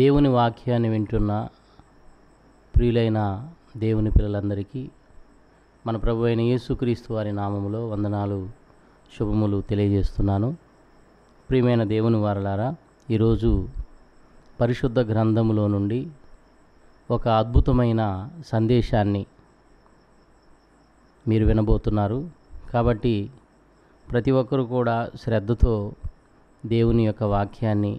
దేవుని వాక్యాన్ని వింటున్న ప్రియులైన దేవుని పిల్లలందరికీ మన ప్రభు అయిన యేసుక్రీస్తు వారి నామములో వందనాలు శుభములు తెలియజేస్తున్నాను ప్రియమైన దేవుని వారలారా ఈరోజు పరిశుద్ధ గ్రంథములో నుండి ఒక అద్భుతమైన సందేశాన్ని మీరు వినబోతున్నారు కాబట్టి ప్రతి ఒక్కరు కూడా శ్రద్ధతో దేవుని యొక్క వాక్యాన్ని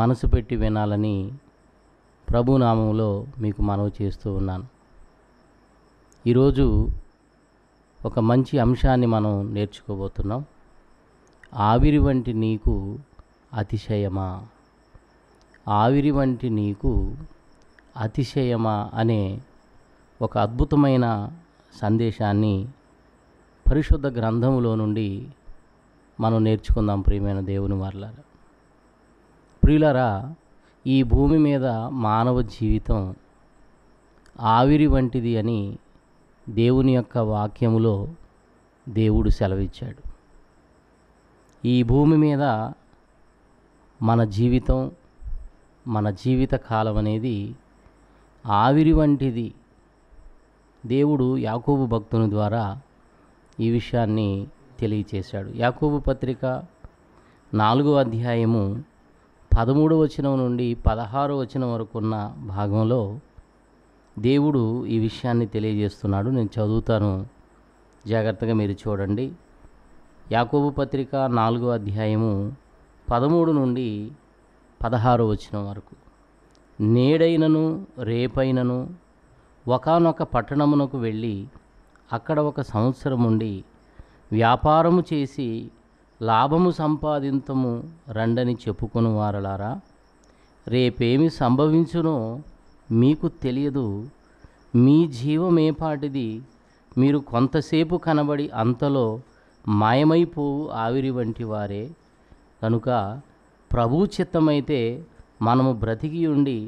మనసు పెట్టి వినాలని ప్రభునామంలో మీకు మనవి చేస్తూ ఉన్నాను ఈరోజు ఒక మంచి అంశాన్ని మనం నేర్చుకోబోతున్నాం ఆవిరి వంటి నీకు అతిశయమా ఆవిరి వంటి నీకు అతిశయమా అనే ఒక అద్భుతమైన సందేశాన్ని పరిశుద్ధ గ్రంథములో నుండి మనం నేర్చుకుందాం ప్రియమైన దేవుని వర్లారా ప్రియులరా ఈ భూమి మీద మానవ జీవితం ఆవిరి వంటిది అని దేవుని యొక్క వాక్యములో దేవుడు సెలవిచ్చాడు ఈ భూమి మీద మన జీవితం మన జీవిత కాలం అనేది ఆవిరి వంటిది దేవుడు యాకోబు భక్తుని ద్వారా ఈ విషయాన్ని తెలియచేశాడు యాకోబు పత్రిక నాలుగో అధ్యాయము పదమూడు వచనం నుండి పదహారు వచనం వరకు ఉన్న భాగంలో దేవుడు ఈ విషయాన్ని తెలియజేస్తున్నాడు నేను చదువుతాను జాగ్రత్తగా మీరు చూడండి యాకోబు పత్రిక నాలుగో అధ్యాయము పదమూడు నుండి పదహారు వచనం వరకు నేడైనను రేపైనను ఒకనొక పట్టణమునకు వెళ్ళి అక్కడ ఒక సంవత్సరం ఉండి వ్యాపారము చేసి లాభము సంపాదింతము రండని చెప్పుకుని వారలారా రేపేమి సంభవించునో మీకు తెలియదు మీ జీవమేపాటిది మీరు కొంతసేపు కనబడి అంతలో మాయమైపోవు ఆవిరి వంటి వారే కనుక ప్రభు చిత్తమైతే మనము బ్రతికి ఉండి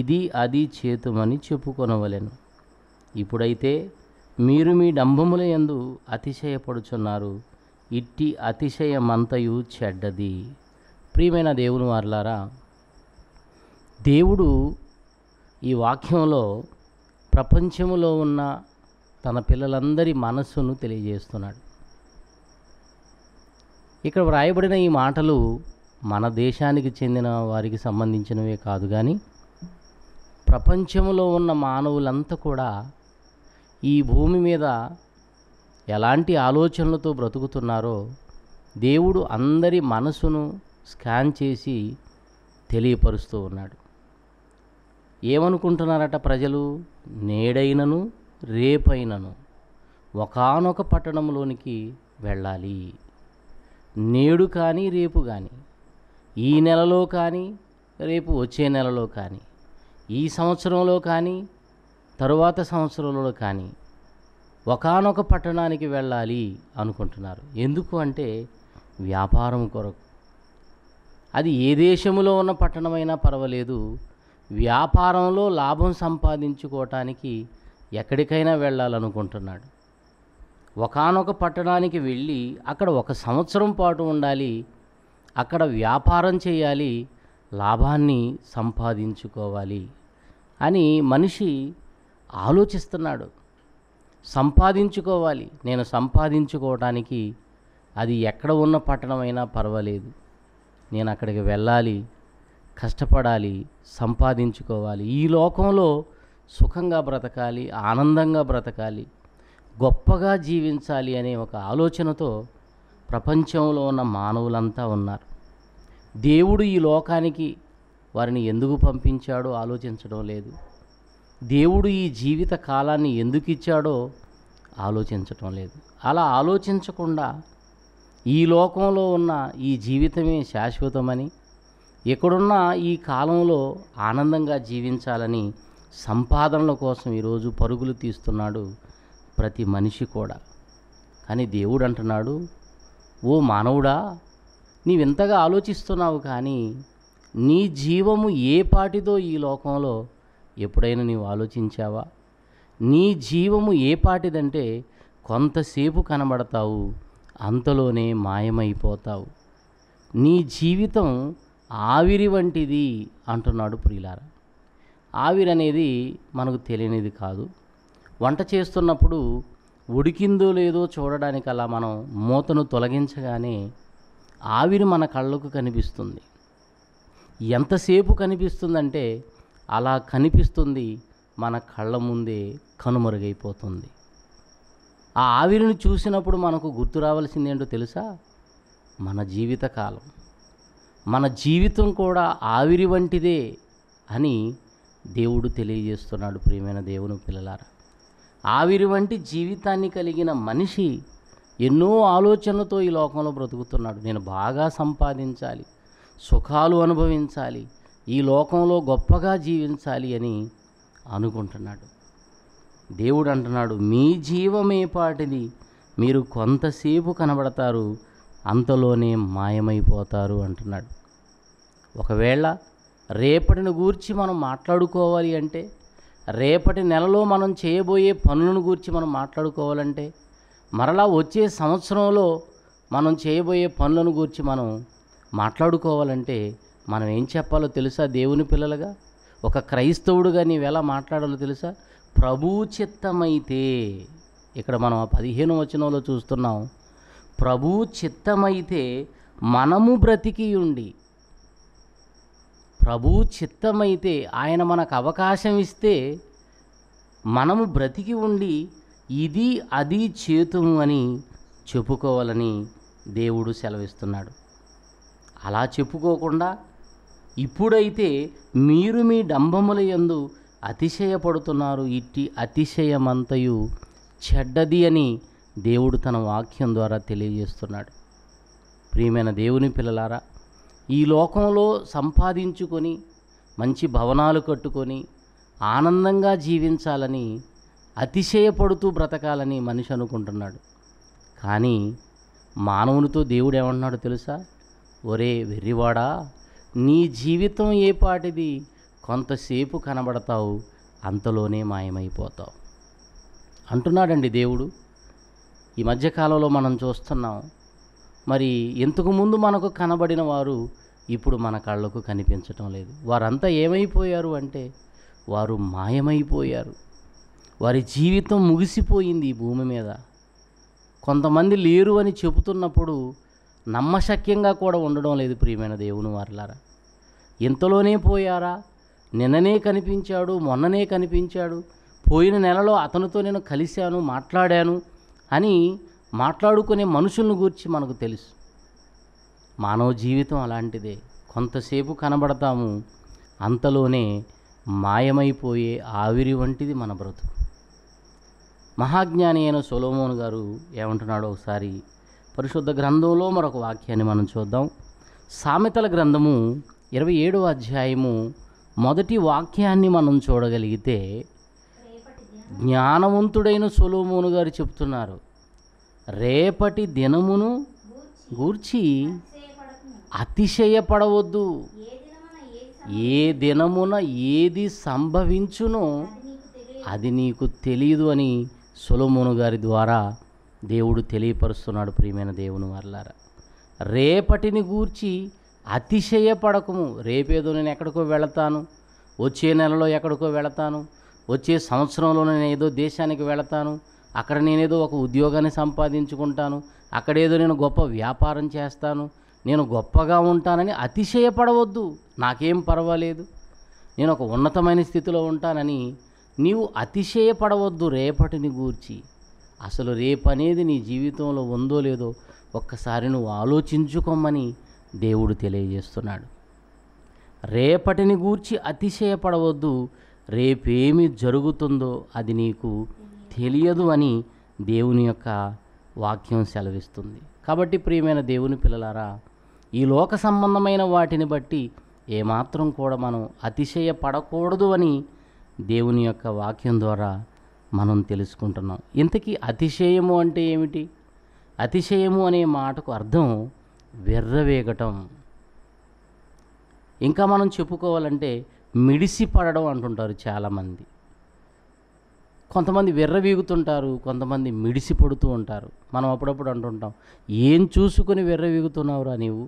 ఇది అది చేతుమని చెప్పుకొనవలెను ఇప్పుడైతే మీరు మీ డంబముల ఎందు అతిశయపడుచున్నారు ఇట్టి అతిశయమంతయు చెడ్డది ప్రియమైన దేవుని వారులారా దేవుడు ఈ వాక్యంలో ప్రపంచంలో ఉన్న తన పిల్లలందరి మనస్సును తెలియజేస్తున్నాడు ఇక్కడ వ్రాయబడిన ఈ మాటలు మన దేశానికి చెందిన వారికి సంబంధించినవే కాదు కానీ ప్రపంచంలో ఉన్న మానవులంతా కూడా ఈ భూమి మీద ఎలాంటి ఆలోచనలతో బ్రతుకుతున్నారో దేవుడు అందరి మనసును స్కాన్ చేసి తెలియపరుస్తూ ఉన్నాడు ఏమనుకుంటున్నారట ప్రజలు నేడైనను రేపైనను ఒకనొక పట్టణంలోనికి వెళ్ళాలి నేడు కానీ రేపు కానీ ఈ నెలలో కానీ రేపు వచ్చే నెలలో కానీ ఈ సంవత్సరంలో కానీ తరువాత సంవత్సరంలో కానీ ఒకనొక పట్టణానికి వెళ్ళాలి అనుకుంటున్నారు ఎందుకు అంటే వ్యాపారం కొరకు అది ఏ దేశంలో ఉన్న పట్టణమైనా పర్వాలేదు వ్యాపారంలో లాభం సంపాదించుకోవటానికి ఎక్కడికైనా వెళ్ళాలనుకుంటున్నాడు ఒకనొక పట్టణానికి వెళ్ళి అక్కడ ఒక సంవత్సరం పాటు ఉండాలి అక్కడ వ్యాపారం చేయాలి లాభాన్ని సంపాదించుకోవాలి అని మనిషి ఆలోచిస్తున్నాడు సంపాదించుకోవాలి నేను సంపాదించుకోవటానికి అది ఎక్కడ ఉన్న పట్టణమైనా పర్వాలేదు నేను అక్కడికి వెళ్ళాలి కష్టపడాలి సంపాదించుకోవాలి ఈ లోకంలో సుఖంగా బ్రతకాలి ఆనందంగా బ్రతకాలి గొప్పగా జీవించాలి అనే ఒక ఆలోచనతో ప్రపంచంలో ఉన్న మానవులంతా ఉన్నారు దేవుడు ఈ లోకానికి వారిని ఎందుకు పంపించాడో ఆలోచించడం లేదు దేవుడు ఈ జీవిత కాలాన్ని ఎందుకు ఇచ్చాడో ఆలోచించటం లేదు అలా ఆలోచించకుండా ఈ లోకంలో ఉన్న ఈ జీవితమే శాశ్వతమని ఇక్కడున్న ఈ కాలంలో ఆనందంగా జీవించాలని సంపాదనల కోసం ఈరోజు పరుగులు తీస్తున్నాడు ప్రతి మనిషి కూడా కానీ దేవుడు అంటున్నాడు ఓ మానవుడా నీవింతగా ఆలోచిస్తున్నావు కానీ నీ జీవము ఏ పాటిదో ఈ లోకంలో ఎప్పుడైనా నీవు ఆలోచించావా నీ జీవము ఏ పాటిదంటే కొంతసేపు కనబడతావు అంతలోనే మాయమైపోతావు నీ జీవితం ఆవిరి వంటిది అంటున్నాడు ప్రియులార ఆవిరి అనేది మనకు తెలియనిది కాదు వంట చేస్తున్నప్పుడు ఉడికిందో లేదో చూడడానికి అలా మనం మూతను తొలగించగానే ఆవిరి మన కళ్ళకు కనిపిస్తుంది ఎంతసేపు కనిపిస్తుందంటే అలా కనిపిస్తుంది మన కళ్ళ ముందే కనుమరుగైపోతుంది ఆ ఆవిరిని చూసినప్పుడు మనకు గుర్తు రావాల్సింది ఏంటో తెలుసా మన జీవితకాలం మన జీవితం కూడా ఆవిరి వంటిదే అని దేవుడు తెలియజేస్తున్నాడు ప్రియమైన దేవుని పిల్లలారా ఆవిరి వంటి జీవితాన్ని కలిగిన మనిషి ఎన్నో ఆలోచనలతో ఈ లోకంలో బ్రతుకుతున్నాడు నేను బాగా సంపాదించాలి సుఖాలు అనుభవించాలి ఈ లోకంలో గొప్పగా జీవించాలి అని అనుకుంటున్నాడు దేవుడు అంటున్నాడు మీ జీవమే పాటిది మీరు కొంతసేపు కనబడతారు అంతలోనే మాయమైపోతారు అంటున్నాడు ఒకవేళ రేపటిని గూర్చి మనం మాట్లాడుకోవాలి అంటే రేపటి నెలలో మనం చేయబోయే పనులను గూర్చి మనం మాట్లాడుకోవాలంటే మరలా వచ్చే సంవత్సరంలో మనం చేయబోయే పనులను గూర్చి మనం మాట్లాడుకోవాలంటే మనం ఏం చెప్పాలో తెలుసా దేవుని పిల్లలుగా ఒక క్రైస్తవుడుగా నీవు ఎలా మాట్లాడాలో తెలుసా ప్రభు చిత్తమైతే ఇక్కడ మనం పదిహేను వచనంలో చూస్తున్నాం ప్రభు చిత్తమైతే మనము బ్రతికి ఉండి ప్రభు చిత్తమైతే ఆయన మనకు అవకాశం ఇస్తే మనము బ్రతికి ఉండి ఇది అది చేతుము అని చెప్పుకోవాలని దేవుడు సెలవిస్తున్నాడు అలా చెప్పుకోకుండా ఇప్పుడైతే మీరు మీ డంబముల యందు అతిశయపడుతున్నారు ఇట్టి అతిశయమంతయు చెడ్డది అని దేవుడు తన వాక్యం ద్వారా తెలియజేస్తున్నాడు ప్రియమైన దేవుని పిల్లలారా ఈ లోకంలో సంపాదించుకొని మంచి భవనాలు కట్టుకొని ఆనందంగా జీవించాలని అతిశయపడుతూ బ్రతకాలని మనిషి అనుకుంటున్నాడు కానీ మానవునితో దేవుడు ఏమంటున్నాడు తెలుసా ఒరే వెర్రివాడా నీ జీవితం ఏ పాటిది కొంతసేపు కనబడతావు అంతలోనే మాయమైపోతావు అంటున్నాడండి దేవుడు ఈ మధ్యకాలంలో మనం చూస్తున్నాం మరి ఇంతకుముందు మనకు కనబడిన వారు ఇప్పుడు మన కళ్ళకు కనిపించటం లేదు వారంతా ఏమైపోయారు అంటే వారు మాయమైపోయారు వారి జీవితం ముగిసిపోయింది ఈ భూమి మీద కొంతమంది లేరు అని చెబుతున్నప్పుడు నమ్మశక్యంగా కూడా ఉండడం లేదు ప్రియమైన దేవుని వారిలారా ఇంతలోనే పోయారా నిన్ననే కనిపించాడు మొన్ననే కనిపించాడు పోయిన నెలలో అతనితో నేను కలిశాను మాట్లాడాను అని మాట్లాడుకునే మనుషులను గురించి మనకు తెలుసు మానవ జీవితం అలాంటిదే కొంతసేపు కనబడతాము అంతలోనే మాయమైపోయే ఆవిరి వంటిది మన బ్రతుకు మహాజ్ఞాని అయిన సొలోమోన్ గారు ఏమంటున్నాడో ఒకసారి పరిశుద్ధ గ్రంథంలో మరొక వాక్యాన్ని మనం చూద్దాం సామెతల గ్రంథము ఇరవై ఏడవ అధ్యాయము మొదటి వాక్యాన్ని మనం చూడగలిగితే జ్ఞానవంతుడైన సొలోమోను గారు చెప్తున్నారు రేపటి దినమును గూర్చి అతిశయపడవద్దు ఏ దినమున ఏది సంభవించునో అది నీకు తెలియదు అని సొలోమోను గారి ద్వారా దేవుడు తెలియపరుస్తున్నాడు ప్రియమైన దేవుని వర్లారా రేపటిని గూర్చి అతిశయపడకము రేపేదో నేను ఎక్కడికో వెళతాను వచ్చే నెలలో ఎక్కడికో వెళతాను వచ్చే సంవత్సరంలో నేను ఏదో దేశానికి వెళతాను అక్కడ నేనేదో ఒక ఉద్యోగాన్ని సంపాదించుకుంటాను అక్కడేదో నేను గొప్ప వ్యాపారం చేస్తాను నేను గొప్పగా ఉంటానని అతిశయపడవద్దు నాకేం పర్వాలేదు నేను ఒక ఉన్నతమైన స్థితిలో ఉంటానని నీవు అతిశయపడవద్దు రేపటిని గూర్చి అసలు రేపనేది నీ జీవితంలో ఉందో లేదో ఒక్కసారి నువ్వు ఆలోచించుకోమని దేవుడు తెలియజేస్తున్నాడు రేపటిని గూర్చి అతిశయపడవద్దు రేపేమి జరుగుతుందో అది నీకు తెలియదు అని దేవుని యొక్క వాక్యం సెలవిస్తుంది కాబట్టి ప్రియమైన దేవుని పిల్లలారా ఈ లోక సంబంధమైన వాటిని బట్టి ఏమాత్రం కూడా మనం అతిశయపడకూడదు అని దేవుని యొక్క వాక్యం ద్వారా మనం తెలుసుకుంటున్నాం ఇంతకీ అతిశయము అంటే ఏమిటి అతిశయము అనే మాటకు అర్థం వెర్రవేగటం ఇంకా మనం చెప్పుకోవాలంటే మిడిసిపడడం అంటుంటారు చాలామంది కొంతమంది విర్రవీగుతుంటారు కొంతమంది మిడిసి పడుతూ ఉంటారు మనం అప్పుడప్పుడు అంటుంటాం ఏం చూసుకొని విర్రవీగుతున్నావురా నీవు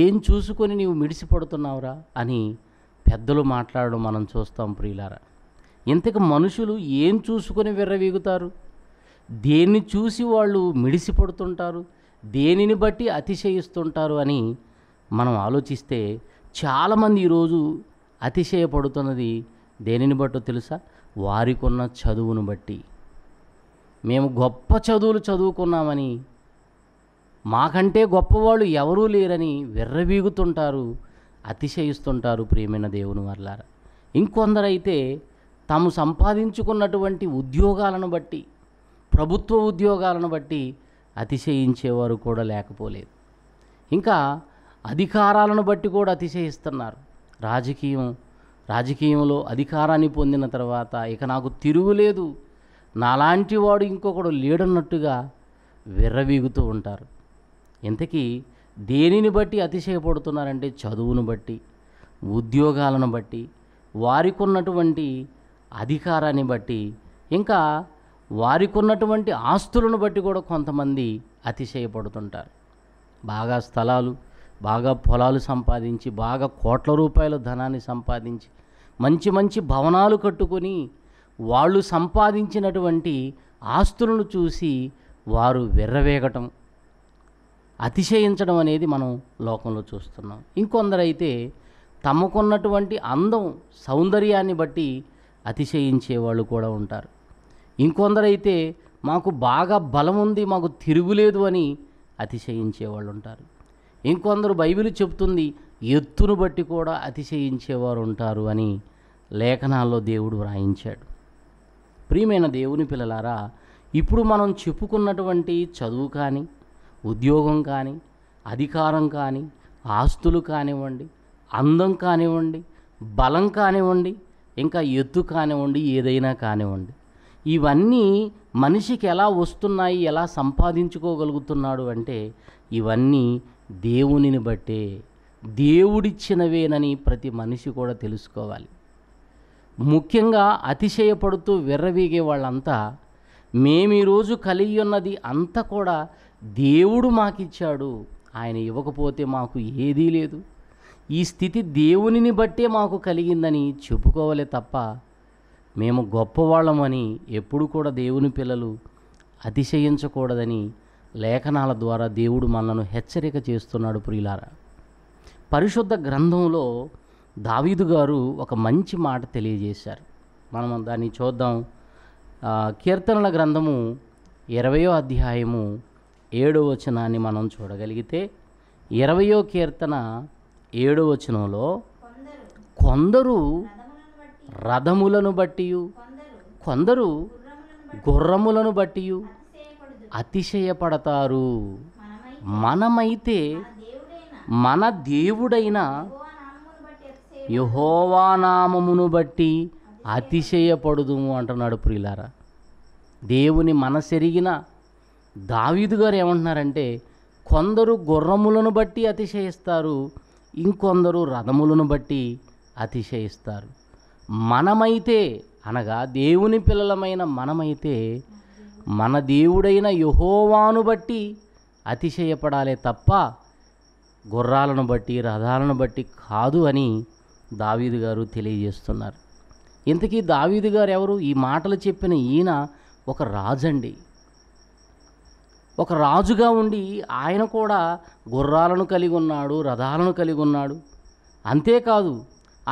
ఏం చూసుకొని నీవు మిడిసి పడుతున్నావురా అని పెద్దలు మాట్లాడడం మనం చూస్తాం ప్రియులారా ఇంతకు మనుషులు ఏం చూసుకొని విర్రవీగుతారు దేన్ని చూసి వాళ్ళు మిడిసి పడుతుంటారు దేనిని బట్టి అతిశయిస్తుంటారు అని మనం ఆలోచిస్తే చాలామంది ఈరోజు అతిశయపడుతున్నది దేనిని బట్టో తెలుసా వారికి ఉన్న చదువును బట్టి మేము గొప్ప చదువులు చదువుకున్నామని మాకంటే గొప్పవాళ్ళు ఎవరూ లేరని విర్రవీగుతుంటారు అతిశయిస్తుంటారు ప్రేమైన దేవుని వల్ల ఇంకొందరైతే తాము సంపాదించుకున్నటువంటి ఉద్యోగాలను బట్టి ప్రభుత్వ ఉద్యోగాలను బట్టి అతిశయించేవారు కూడా లేకపోలేదు ఇంకా అధికారాలను బట్టి కూడా అతిశయిస్తున్నారు రాజకీయం రాజకీయంలో అధికారాన్ని పొందిన తర్వాత ఇక నాకు తిరుగులేదు నాలాంటి వాడు ఇంకొకడు లేడన్నట్టుగా విర్రవీగుతూ ఉంటారు ఇంతకీ దేనిని బట్టి అతిశయపడుతున్నారంటే చదువును బట్టి ఉద్యోగాలను బట్టి వారికి ఉన్నటువంటి అధికారాన్ని బట్టి ఇంకా వారికి ఉన్నటువంటి ఆస్తులను బట్టి కూడా కొంతమంది అతిశయపడుతుంటారు బాగా స్థలాలు బాగా పొలాలు సంపాదించి బాగా కోట్ల రూపాయల ధనాన్ని సంపాదించి మంచి మంచి భవనాలు కట్టుకొని వాళ్ళు సంపాదించినటువంటి ఆస్తులను చూసి వారు విర్రవేగటం అతిశయించడం అనేది మనం లోకంలో చూస్తున్నాం ఇంకొందరైతే తమకున్నటువంటి అందం సౌందర్యాన్ని బట్టి అతిశయించే వాళ్ళు కూడా ఉంటారు ఇంకొందరైతే మాకు బాగా బలం ఉంది మాకు తిరుగులేదు అని అతిశయించేవాళ్ళు ఉంటారు ఇంకొందరు బైబిల్ చెప్తుంది ఎత్తును బట్టి కూడా అతిశయించేవారు ఉంటారు అని లేఖనాల్లో దేవుడు వ్రాయించాడు ప్రియమైన దేవుని పిల్లలారా ఇప్పుడు మనం చెప్పుకున్నటువంటి చదువు కానీ ఉద్యోగం కానీ అధికారం కానీ ఆస్తులు కానివ్వండి అందం కానివ్వండి బలం కానివ్వండి ఇంకా ఎత్తు కానివ్వండి ఏదైనా కానివ్వండి ఇవన్నీ మనిషికి ఎలా వస్తున్నాయి ఎలా సంపాదించుకోగలుగుతున్నాడు అంటే ఇవన్నీ దేవునిని బట్టే దేవుడిచ్చినవేనని ప్రతి మనిషి కూడా తెలుసుకోవాలి ముఖ్యంగా అతిశయపడుతూ విర్రవీగే వాళ్ళంతా మేము ఈరోజు కలిగి ఉన్నది అంతా కూడా దేవుడు మాకిచ్చాడు ఆయన ఇవ్వకపోతే మాకు ఏదీ లేదు ఈ స్థితి దేవునిని బట్టే మాకు కలిగిందని చెప్పుకోవాలి తప్ప మేము గొప్పవాళ్ళమని ఎప్పుడు కూడా దేవుని పిల్లలు అతిశయించకూడదని లేఖనాల ద్వారా దేవుడు మనను హెచ్చరిక చేస్తున్నాడు ప్రియులారా పరిశుద్ధ గ్రంథంలో దావీదు గారు ఒక మంచి మాట తెలియజేశారు మనం దాన్ని చూద్దాం కీర్తనల గ్రంథము ఇరవయో అధ్యాయము ఏడో వచనాన్ని మనం చూడగలిగితే ఇరవయో కీర్తన ఏడో వచనంలో కొందరు రథములను బట్టి కొందరు గుర్రములను బట్టి అతిశయపడతారు మనమైతే మన దేవుడైన యహోవానామమును బట్టి అతిశయపడుదుము అంటున్నాడు ప్రియులారా దేవుని మనసెరిగిన దావీదు గారు ఏమంటున్నారంటే కొందరు గుర్రములను బట్టి అతిశయిస్తారు ఇంకొందరు రథములను బట్టి అతిశయిస్తారు మనమైతే అనగా దేవుని పిల్లలమైన మనమైతే మన దేవుడైన యహోవాను బట్టి అతిశయపడాలే తప్ప గుర్రాలను బట్టి రథాలను బట్టి కాదు అని దావీదు గారు తెలియజేస్తున్నారు ఇంతకీ దావీదు గారు ఎవరు ఈ మాటలు చెప్పిన ఈయన ఒక రాజండి ఒక రాజుగా ఉండి ఆయన కూడా గుర్రాలను కలిగి ఉన్నాడు రథాలను కలిగి ఉన్నాడు అంతేకాదు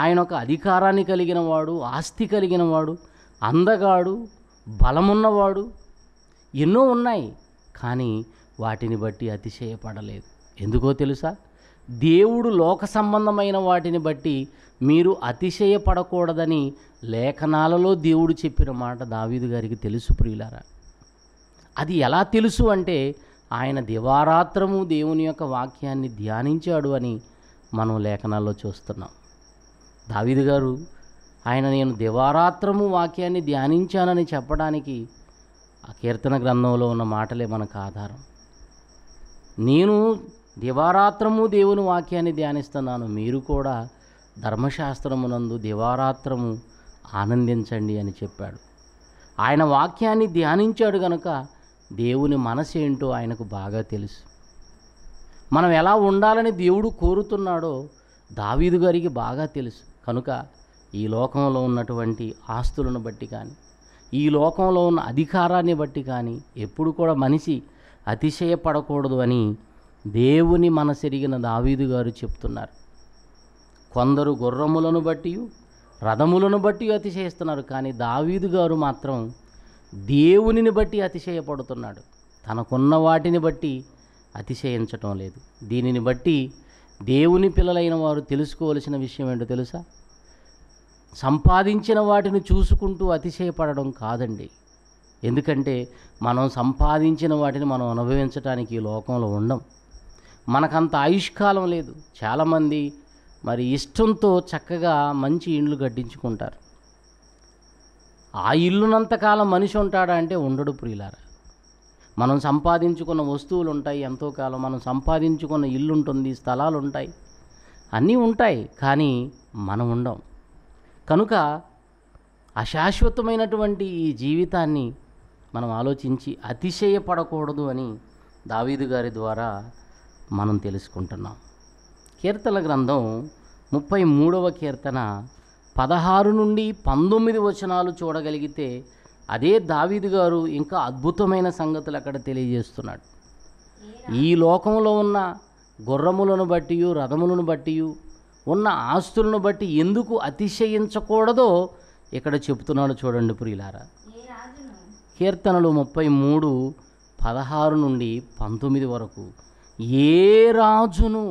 ఆయన ఒక అధికారాన్ని కలిగిన వాడు ఆస్తి కలిగిన వాడు అందగాడు బలమున్నవాడు ఎన్నో ఉన్నాయి కానీ వాటిని బట్టి అతిశయపడలేదు ఎందుకో తెలుసా దేవుడు లోక సంబంధమైన వాటిని బట్టి మీరు అతిశయపడకూడదని లేఖనాలలో దేవుడు చెప్పిన మాట దావీదు గారికి తెలుసు ప్రియులారా అది ఎలా తెలుసు అంటే ఆయన దివారాత్రము దేవుని యొక్క వాక్యాన్ని ధ్యానించాడు అని మనం లేఖనాల్లో చూస్తున్నాం దావీదు గారు ఆయన నేను దివారాత్రము వాక్యాన్ని ధ్యానించానని చెప్పడానికి ఆ కీర్తన గ్రంథంలో ఉన్న మాటలే మనకు ఆధారం నేను దివారాత్రము దేవుని వాక్యాన్ని ధ్యానిస్తున్నాను మీరు కూడా ధర్మశాస్త్రమునందు దివారాత్రము ఆనందించండి అని చెప్పాడు ఆయన వాక్యాన్ని ధ్యానించాడు కనుక దేవుని మనసు ఏంటో ఆయనకు బాగా తెలుసు మనం ఎలా ఉండాలని దేవుడు కోరుతున్నాడో దావీదు గారికి బాగా తెలుసు కనుక ఈ లోకంలో ఉన్నటువంటి ఆస్తులను బట్టి కానీ ఈ లోకంలో ఉన్న అధికారాన్ని బట్టి కానీ ఎప్పుడు కూడా మనిషి అతిశయపడకూడదు అని దేవుని మనసెరిగిన దావీదు గారు చెప్తున్నారు కొందరు గుర్రములను బట్టి రథములను బట్టి అతిశయిస్తున్నారు కానీ దావీదు గారు మాత్రం దేవునిని బట్టి అతిశయపడుతున్నాడు తనకున్న వాటిని బట్టి అతిశయించటం లేదు దీనిని బట్టి దేవుని పిల్లలైన వారు తెలుసుకోవలసిన విషయం ఏంటో తెలుసా సంపాదించిన వాటిని చూసుకుంటూ అతిశయపడడం కాదండి ఎందుకంటే మనం సంపాదించిన వాటిని మనం అనుభవించడానికి ఈ లోకంలో ఉండం మనకంత ఆయుష్కాలం లేదు చాలామంది మరి ఇష్టంతో చక్కగా మంచి ఇండ్లు కట్టించుకుంటారు ఆ ఇల్లునంతకాలం మనిషి ఉంటాడా అంటే ఉండడు ప్రియులారా మనం సంపాదించుకున్న వస్తువులు ఉంటాయి ఎంతో కాలం మనం సంపాదించుకున్న ఇల్లు ఉంటుంది స్థలాలు ఉంటాయి అన్నీ ఉంటాయి కానీ మనం ఉండం కనుక అశాశ్వతమైనటువంటి ఈ జీవితాన్ని మనం ఆలోచించి అతిశయపడకూడదు అని దావీదు గారి ద్వారా మనం తెలుసుకుంటున్నాం కీర్తన గ్రంథం ముప్పై మూడవ కీర్తన పదహారు నుండి పంతొమ్మిది వచనాలు చూడగలిగితే అదే దావీదు గారు ఇంకా అద్భుతమైన సంగతులు అక్కడ తెలియజేస్తున్నాడు ఈ లోకంలో ఉన్న గుర్రములను బట్టి రథములను బట్టి ఉన్న ఆస్తులను బట్టి ఎందుకు అతిశయించకూడదో ఇక్కడ చెప్తున్నాడు చూడండి ప్రియులారా కీర్తనలు ముప్పై మూడు పదహారు నుండి పంతొమ్మిది వరకు ఏ రాజును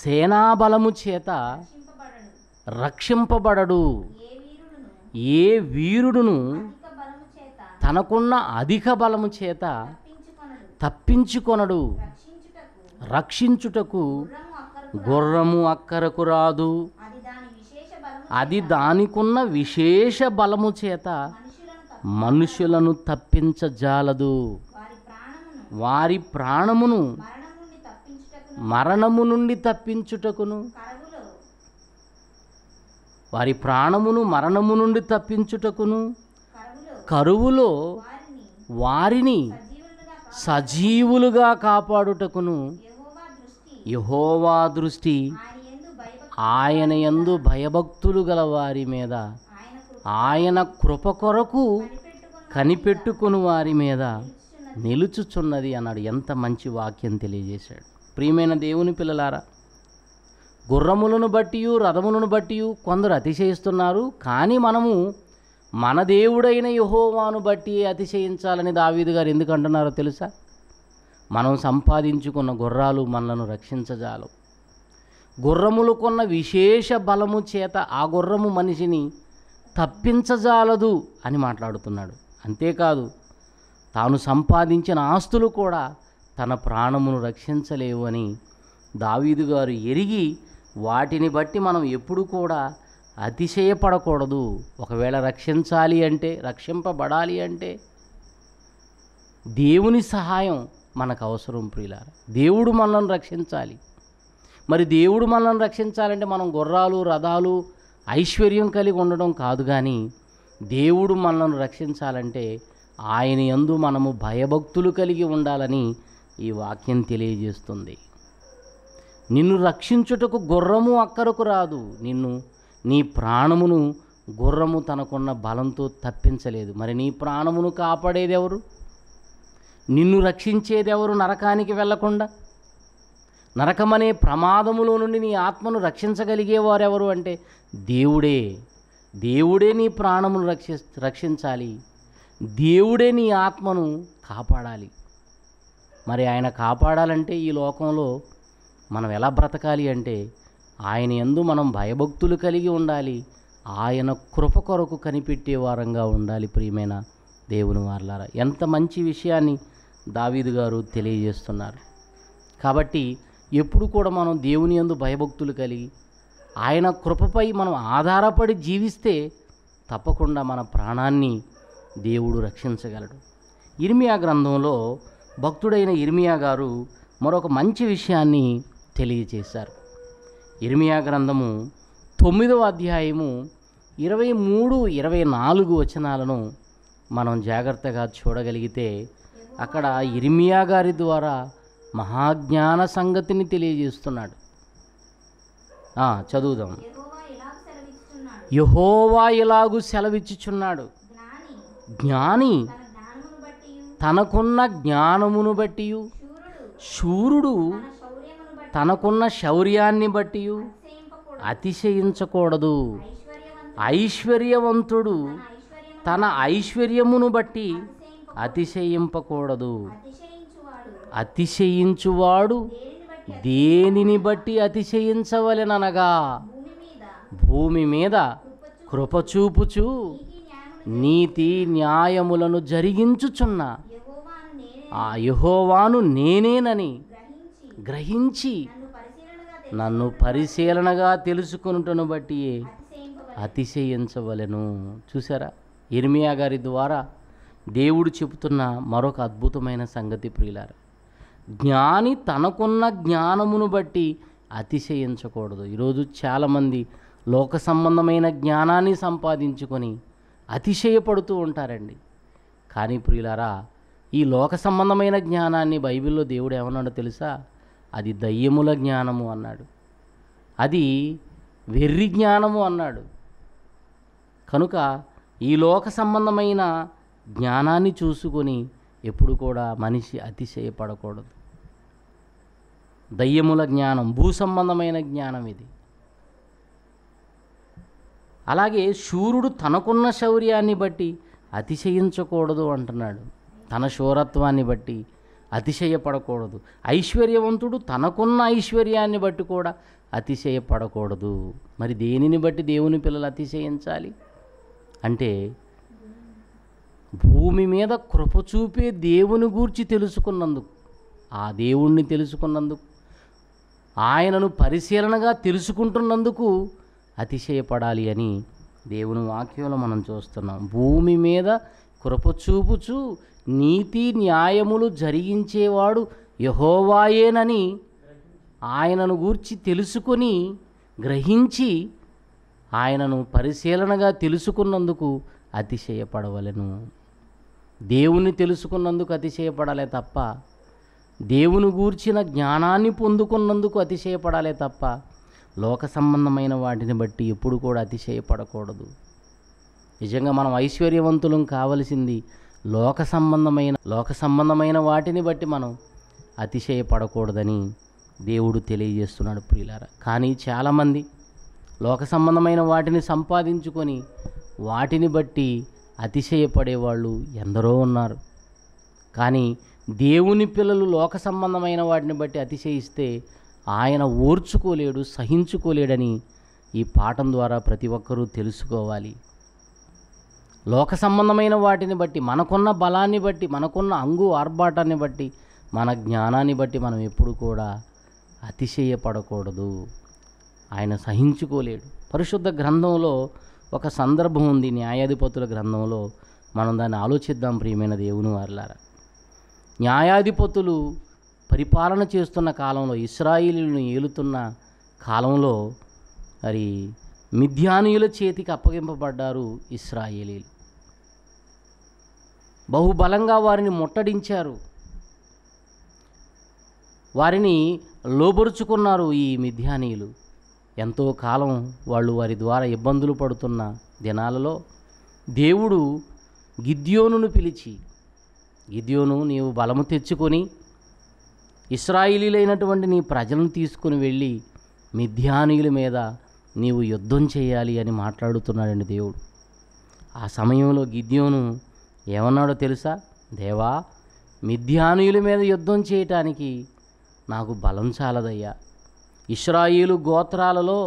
సేనాబలము చేత రక్షింపబడడు ఏ వీరుడును తనకున్న అధిక బలము చేత తప్పించుకొనడు రక్షించుటకు గుర్రము అక్కరకు రాదు అది దానికున్న విశేష బలము చేత మనుషులను తప్పించజాలదు వారి ప్రాణమును మరణము నుండి తప్పించుటకును వారి ప్రాణమును మరణము నుండి తప్పించుటకును కరువులో వారిని సజీవులుగా కాపాడుటకును యహోవా దృష్టి ఆయన ఎందు భయభక్తులు గల వారి మీద ఆయన కృప కొరకు కనిపెట్టుకుని వారి మీద నిలుచుచున్నది అన్నాడు ఎంత మంచి వాక్యం తెలియజేశాడు ప్రియమైన దేవుని పిల్లలారా గుర్రములను బట్టియు రథములను బట్టియు కొందరు అతిశయిస్తున్నారు కానీ మనము మన దేవుడైన యహోవాను బట్టి అతిశయించాలని దావీదు గారు ఎందుకు అంటున్నారో తెలుసా మనం సంపాదించుకున్న గుర్రాలు మనలను రక్షించజాలం గుర్రములు కొన్న విశేష బలము చేత ఆ గుర్రము మనిషిని తప్పించజాలదు అని మాట్లాడుతున్నాడు అంతేకాదు తాను సంపాదించిన ఆస్తులు కూడా తన ప్రాణమును రక్షించలేవు అని దావీదు గారు ఎరిగి వాటిని బట్టి మనం ఎప్పుడు కూడా అతిశయపడకూడదు ఒకవేళ రక్షించాలి అంటే రక్షింపబడాలి అంటే దేవుని సహాయం మనకు అవసరం ప్రియులార దేవుడు మనల్ని రక్షించాలి మరి దేవుడు మనల్ని రక్షించాలంటే మనం గుర్రాలు రథాలు ఐశ్వర్యం కలిగి ఉండడం కాదు కానీ దేవుడు మనల్ని రక్షించాలంటే ఆయన ఎందు మనము భయభక్తులు కలిగి ఉండాలని ఈ వాక్యం తెలియజేస్తుంది నిన్ను రక్షించుటకు గుర్రము అక్కరకు రాదు నిన్ను నీ ప్రాణమును గుర్రము తనకున్న బలంతో తప్పించలేదు మరి నీ ప్రాణమును కాపాడేదెవరు నిన్ను రక్షించేదెవరు నరకానికి వెళ్లకుండా నరకమనే ప్రమాదములో నుండి నీ ఆత్మను రక్షించగలిగేవారెవరు అంటే దేవుడే దేవుడే నీ ప్రాణమును రక్షి రక్షించాలి దేవుడే నీ ఆత్మను కాపాడాలి మరి ఆయన కాపాడాలంటే ఈ లోకంలో మనం ఎలా బ్రతకాలి అంటే ఆయన ఎందు మనం భయభక్తులు కలిగి ఉండాలి ఆయన కృప కొరకు కనిపెట్టే వారంగా ఉండాలి ప్రియమైన దేవుని వారలారా ఎంత మంచి విషయాన్ని దావీదు గారు తెలియజేస్తున్నారు కాబట్టి ఎప్పుడు కూడా మనం దేవుని ఎందు భయభక్తులు కలిగి ఆయన కృపపై మనం ఆధారపడి జీవిస్తే తప్పకుండా మన ప్రాణాన్ని దేవుడు రక్షించగలడు ఇర్మియా గ్రంథంలో భక్తుడైన ఇర్మియా గారు మరొక మంచి విషయాన్ని తెలియచేశారు ఇర్మియా గ్రంథము తొమ్మిదవ అధ్యాయము ఇరవై మూడు ఇరవై నాలుగు వచనాలను మనం జాగ్రత్తగా చూడగలిగితే అక్కడ ఇర్మియా గారి ద్వారా మహాజ్ఞాన సంగతిని తెలియజేస్తున్నాడు చదువుదాం యహోవా ఇలాగు సెలవిచ్చుచున్నాడు జ్ఞాని తనకున్న జ్ఞానమును బట్టి శూరుడు తనకున్న శౌర్యాన్ని బట్టి అతిశయించకూడదు ఐశ్వర్యవంతుడు తన ఐశ్వర్యమును బట్టి అతిశయింపకూడదు అతిశయించువాడు దేనిని బట్టి అతిశయించవలెననగా భూమి మీద కృపచూపుచు నీతి న్యాయములను జరిగించుచున్న ఆ యహోవాను నేనేనని గ్రహించి నన్ను పరిశీలనగా తెలుసుకున్నటను బట్టి అతిశయించవలను చూసారా ఇర్మియా గారి ద్వారా దేవుడు చెబుతున్న మరొక అద్భుతమైన సంగతి ప్రియులారు జ్ఞాని తనకున్న జ్ఞానమును బట్టి అతిశయించకూడదు ఈరోజు చాలామంది లోక సంబంధమైన జ్ఞానాన్ని సంపాదించుకొని అతిశయపడుతూ ఉంటారండి కానీ ప్రియులారా ఈ లోక సంబంధమైన జ్ఞానాన్ని బైబిల్లో దేవుడు ఏమన్నాడో తెలుసా అది దయ్యముల జ్ఞానము అన్నాడు అది వెర్రి జ్ఞానము అన్నాడు కనుక ఈ లోక సంబంధమైన జ్ఞానాన్ని చూసుకొని ఎప్పుడు కూడా మనిషి అతిశయపడకూడదు దయ్యముల జ్ఞానం భూ సంబంధమైన జ్ఞానం ఇది అలాగే శూరుడు తనకున్న శౌర్యాన్ని బట్టి అతిశయించకూడదు అంటున్నాడు తన శూరత్వాన్ని బట్టి అతిశయపడకూడదు ఐశ్వర్యవంతుడు తనకున్న ఐశ్వర్యాన్ని బట్టి కూడా అతిశయపడకూడదు మరి దేనిని బట్టి దేవుని పిల్లలు అతిశయించాలి అంటే భూమి మీద కృప చూపే దేవుని గూర్చి తెలుసుకున్నందుకు ఆ దేవుణ్ణి తెలుసుకున్నందుకు ఆయనను పరిశీలనగా తెలుసుకుంటున్నందుకు అతిశయపడాలి అని దేవుని వాక్యంలో మనం చూస్తున్నాం భూమి మీద కృపచూపుచు చూపుచూ నీతి న్యాయములు జరిగించేవాడు యహోవాయేనని ఆయనను గూర్చి తెలుసుకొని గ్రహించి ఆయనను పరిశీలనగా తెలుసుకున్నందుకు అతిశయపడవలను దేవుని తెలుసుకున్నందుకు అతిశయపడాలే తప్ప దేవుని గూర్చిన జ్ఞానాన్ని పొందుకున్నందుకు అతిశయపడాలే తప్ప లోక సంబంధమైన వాటిని బట్టి ఎప్పుడు కూడా అతిశయపడకూడదు నిజంగా మనం ఐశ్వర్యవంతులం కావలసింది లోక సంబంధమైన లోక సంబంధమైన వాటిని బట్టి మనం అతిశయపడకూడదని దేవుడు తెలియజేస్తున్నాడు ప్రియులారా కానీ చాలామంది లోక సంబంధమైన వాటిని సంపాదించుకొని వాటిని బట్టి అతిశయపడేవాళ్ళు ఎందరో ఉన్నారు కానీ దేవుని పిల్లలు లోక సంబంధమైన వాటిని బట్టి అతిశయిస్తే ఆయన ఓర్చుకోలేడు సహించుకోలేడని ఈ పాఠం ద్వారా ప్రతి ఒక్కరూ తెలుసుకోవాలి లోక సంబంధమైన వాటిని బట్టి మనకున్న బలాన్ని బట్టి మనకున్న అంగు ఆర్భాటాన్ని బట్టి మన జ్ఞానాన్ని బట్టి మనం ఎప్పుడు కూడా అతిశయపడకూడదు ఆయన సహించుకోలేడు పరిశుద్ధ గ్రంథంలో ఒక సందర్భం ఉంది న్యాయాధిపతుల గ్రంథంలో మనం దాన్ని ఆలోచిద్దాం ప్రియమైన దేవుని వారిలారా న్యాయాధిపతులు పరిపాలన చేస్తున్న కాలంలో ఇస్రాయిలీలను ఏలుతున్న కాలంలో మరి మిథ్యానీయుల చేతికి అప్పగింపబడ్డారు ఇస్రాయేలీలు బహుబలంగా వారిని ముట్టడించారు వారిని లోబరుచుకున్నారు ఈ మిథ్యానీయులు ఎంతో కాలం వాళ్ళు వారి ద్వారా ఇబ్బందులు పడుతున్న దినాలలో దేవుడు గిద్యోనును పిలిచి గిద్యోను నీవు బలము తెచ్చుకొని ఇస్రాయిలీలైనటువంటి నీ ప్రజలను తీసుకుని వెళ్ళి మిథ్యానీయుల మీద నీవు యుద్ధం చేయాలి అని మాట్లాడుతున్నాడండి దేవుడు ఆ సమయంలో గిద్యోను ఏమన్నాడో తెలుసా దేవా మిథ్యానుయుల మీద యుద్ధం చేయటానికి నాకు బలం చాలదయ్యా ఇష్రాయిలు గోత్రాలలో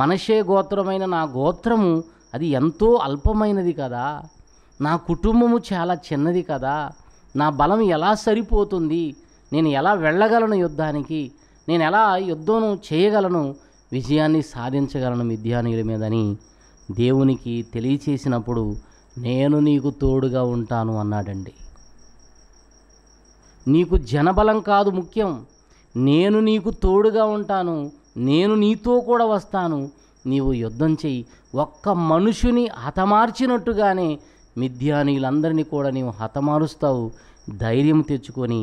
మనషే గోత్రమైన నా గోత్రము అది ఎంతో అల్పమైనది కదా నా కుటుంబము చాలా చిన్నది కదా నా బలం ఎలా సరిపోతుంది నేను ఎలా వెళ్ళగలను యుద్ధానికి నేను ఎలా యుద్ధం చేయగలను విజయాన్ని సాధించగలను మిథ్యానుయుల మీదని దేవునికి తెలియచేసినప్పుడు నేను నీకు తోడుగా ఉంటాను అన్నాడండి నీకు జనబలం కాదు ముఖ్యం నేను నీకు తోడుగా ఉంటాను నేను నీతో కూడా వస్తాను నీవు యుద్ధం చెయ్యి ఒక్క మనుషుని హతమార్చినట్టుగానే మిథ్యానీలందరినీ కూడా నీవు హతమారుస్తావు ధైర్యం తెచ్చుకొని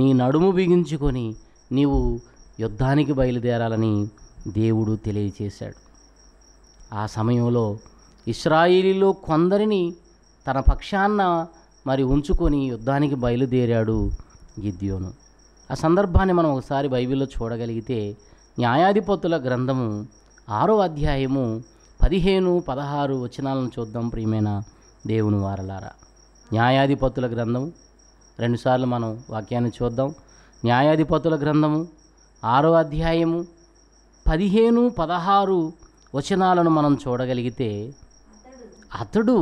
నీ నడుము బిగించుకొని నీవు యుద్ధానికి బయలుదేరాలని దేవుడు తెలియచేశాడు ఆ సమయంలో ఇస్రాయిలీలో కొందరిని తన పక్షాన్న మరి ఉంచుకొని యుద్ధానికి బయలుదేరాడు గిద్యోను ఆ సందర్భాన్ని మనం ఒకసారి బైబిల్లో చూడగలిగితే న్యాయాధిపతుల గ్రంథము ఆరో అధ్యాయము పదిహేను పదహారు వచనాలను చూద్దాం ప్రియమైన దేవుని వారలారా న్యాయాధిపతుల గ్రంథము రెండుసార్లు మనం వాక్యాన్ని చూద్దాం న్యాయాధిపతుల గ్రంథము ఆరో అధ్యాయము పదిహేను పదహారు వచనాలను మనం చూడగలిగితే అతడు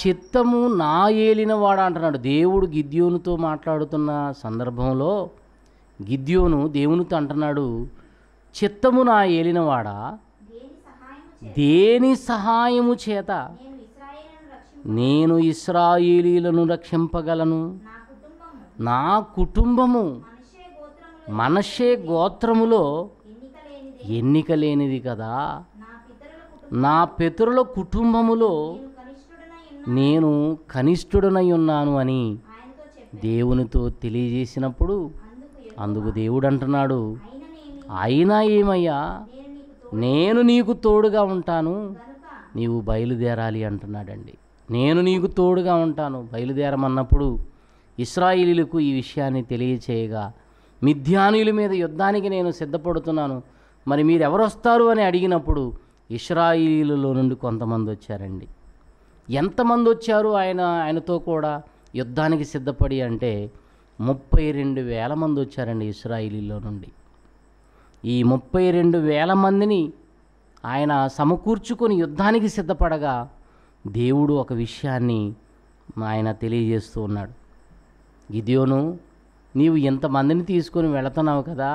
చిత్తము నా ఏలినవాడా అంటున్నాడు దేవుడు గిద్యోనుతో మాట్లాడుతున్న సందర్భంలో గిద్యోను దేవునితో అంటున్నాడు చిత్తము నా ఏలినవాడా దేని సహాయము చేత నేను ఇస్రాయేలీలను రక్షింపగలను నా కుటుంబము మనషే గోత్రములో ఎన్నిక లేనిది కదా నా పితరుల కుటుంబములో నేను కనిష్ఠుడనై ఉన్నాను అని దేవునితో తెలియజేసినప్పుడు అందుకు దేవుడు అంటున్నాడు అయినా ఏమయ్యా నేను నీకు తోడుగా ఉంటాను నీవు బయలుదేరాలి అంటున్నాడండి నేను నీకు తోడుగా ఉంటాను బయలుదేరమన్నప్పుడు ఇస్రాయిలీలకు ఈ విషయాన్ని తెలియచేయగా మిథ్యానుల మీద యుద్ధానికి నేను సిద్ధపడుతున్నాను మరి మీరు ఎవరు వస్తారు అని అడిగినప్పుడు ఇస్రాయిలీలలో నుండి కొంతమంది వచ్చారండి ఎంతమంది వచ్చారు ఆయన ఆయనతో కూడా యుద్ధానికి సిద్ధపడి అంటే ముప్పై రెండు వేల మంది వచ్చారండి ఇస్రాయిలీలో నుండి ఈ ముప్పై రెండు వేల మందిని ఆయన సమకూర్చుకొని యుద్ధానికి సిద్ధపడగా దేవుడు ఒక విషయాన్ని ఆయన తెలియజేస్తూ ఉన్నాడు గిదియోను నీవు ఇంతమందిని తీసుకొని వెళుతున్నావు కదా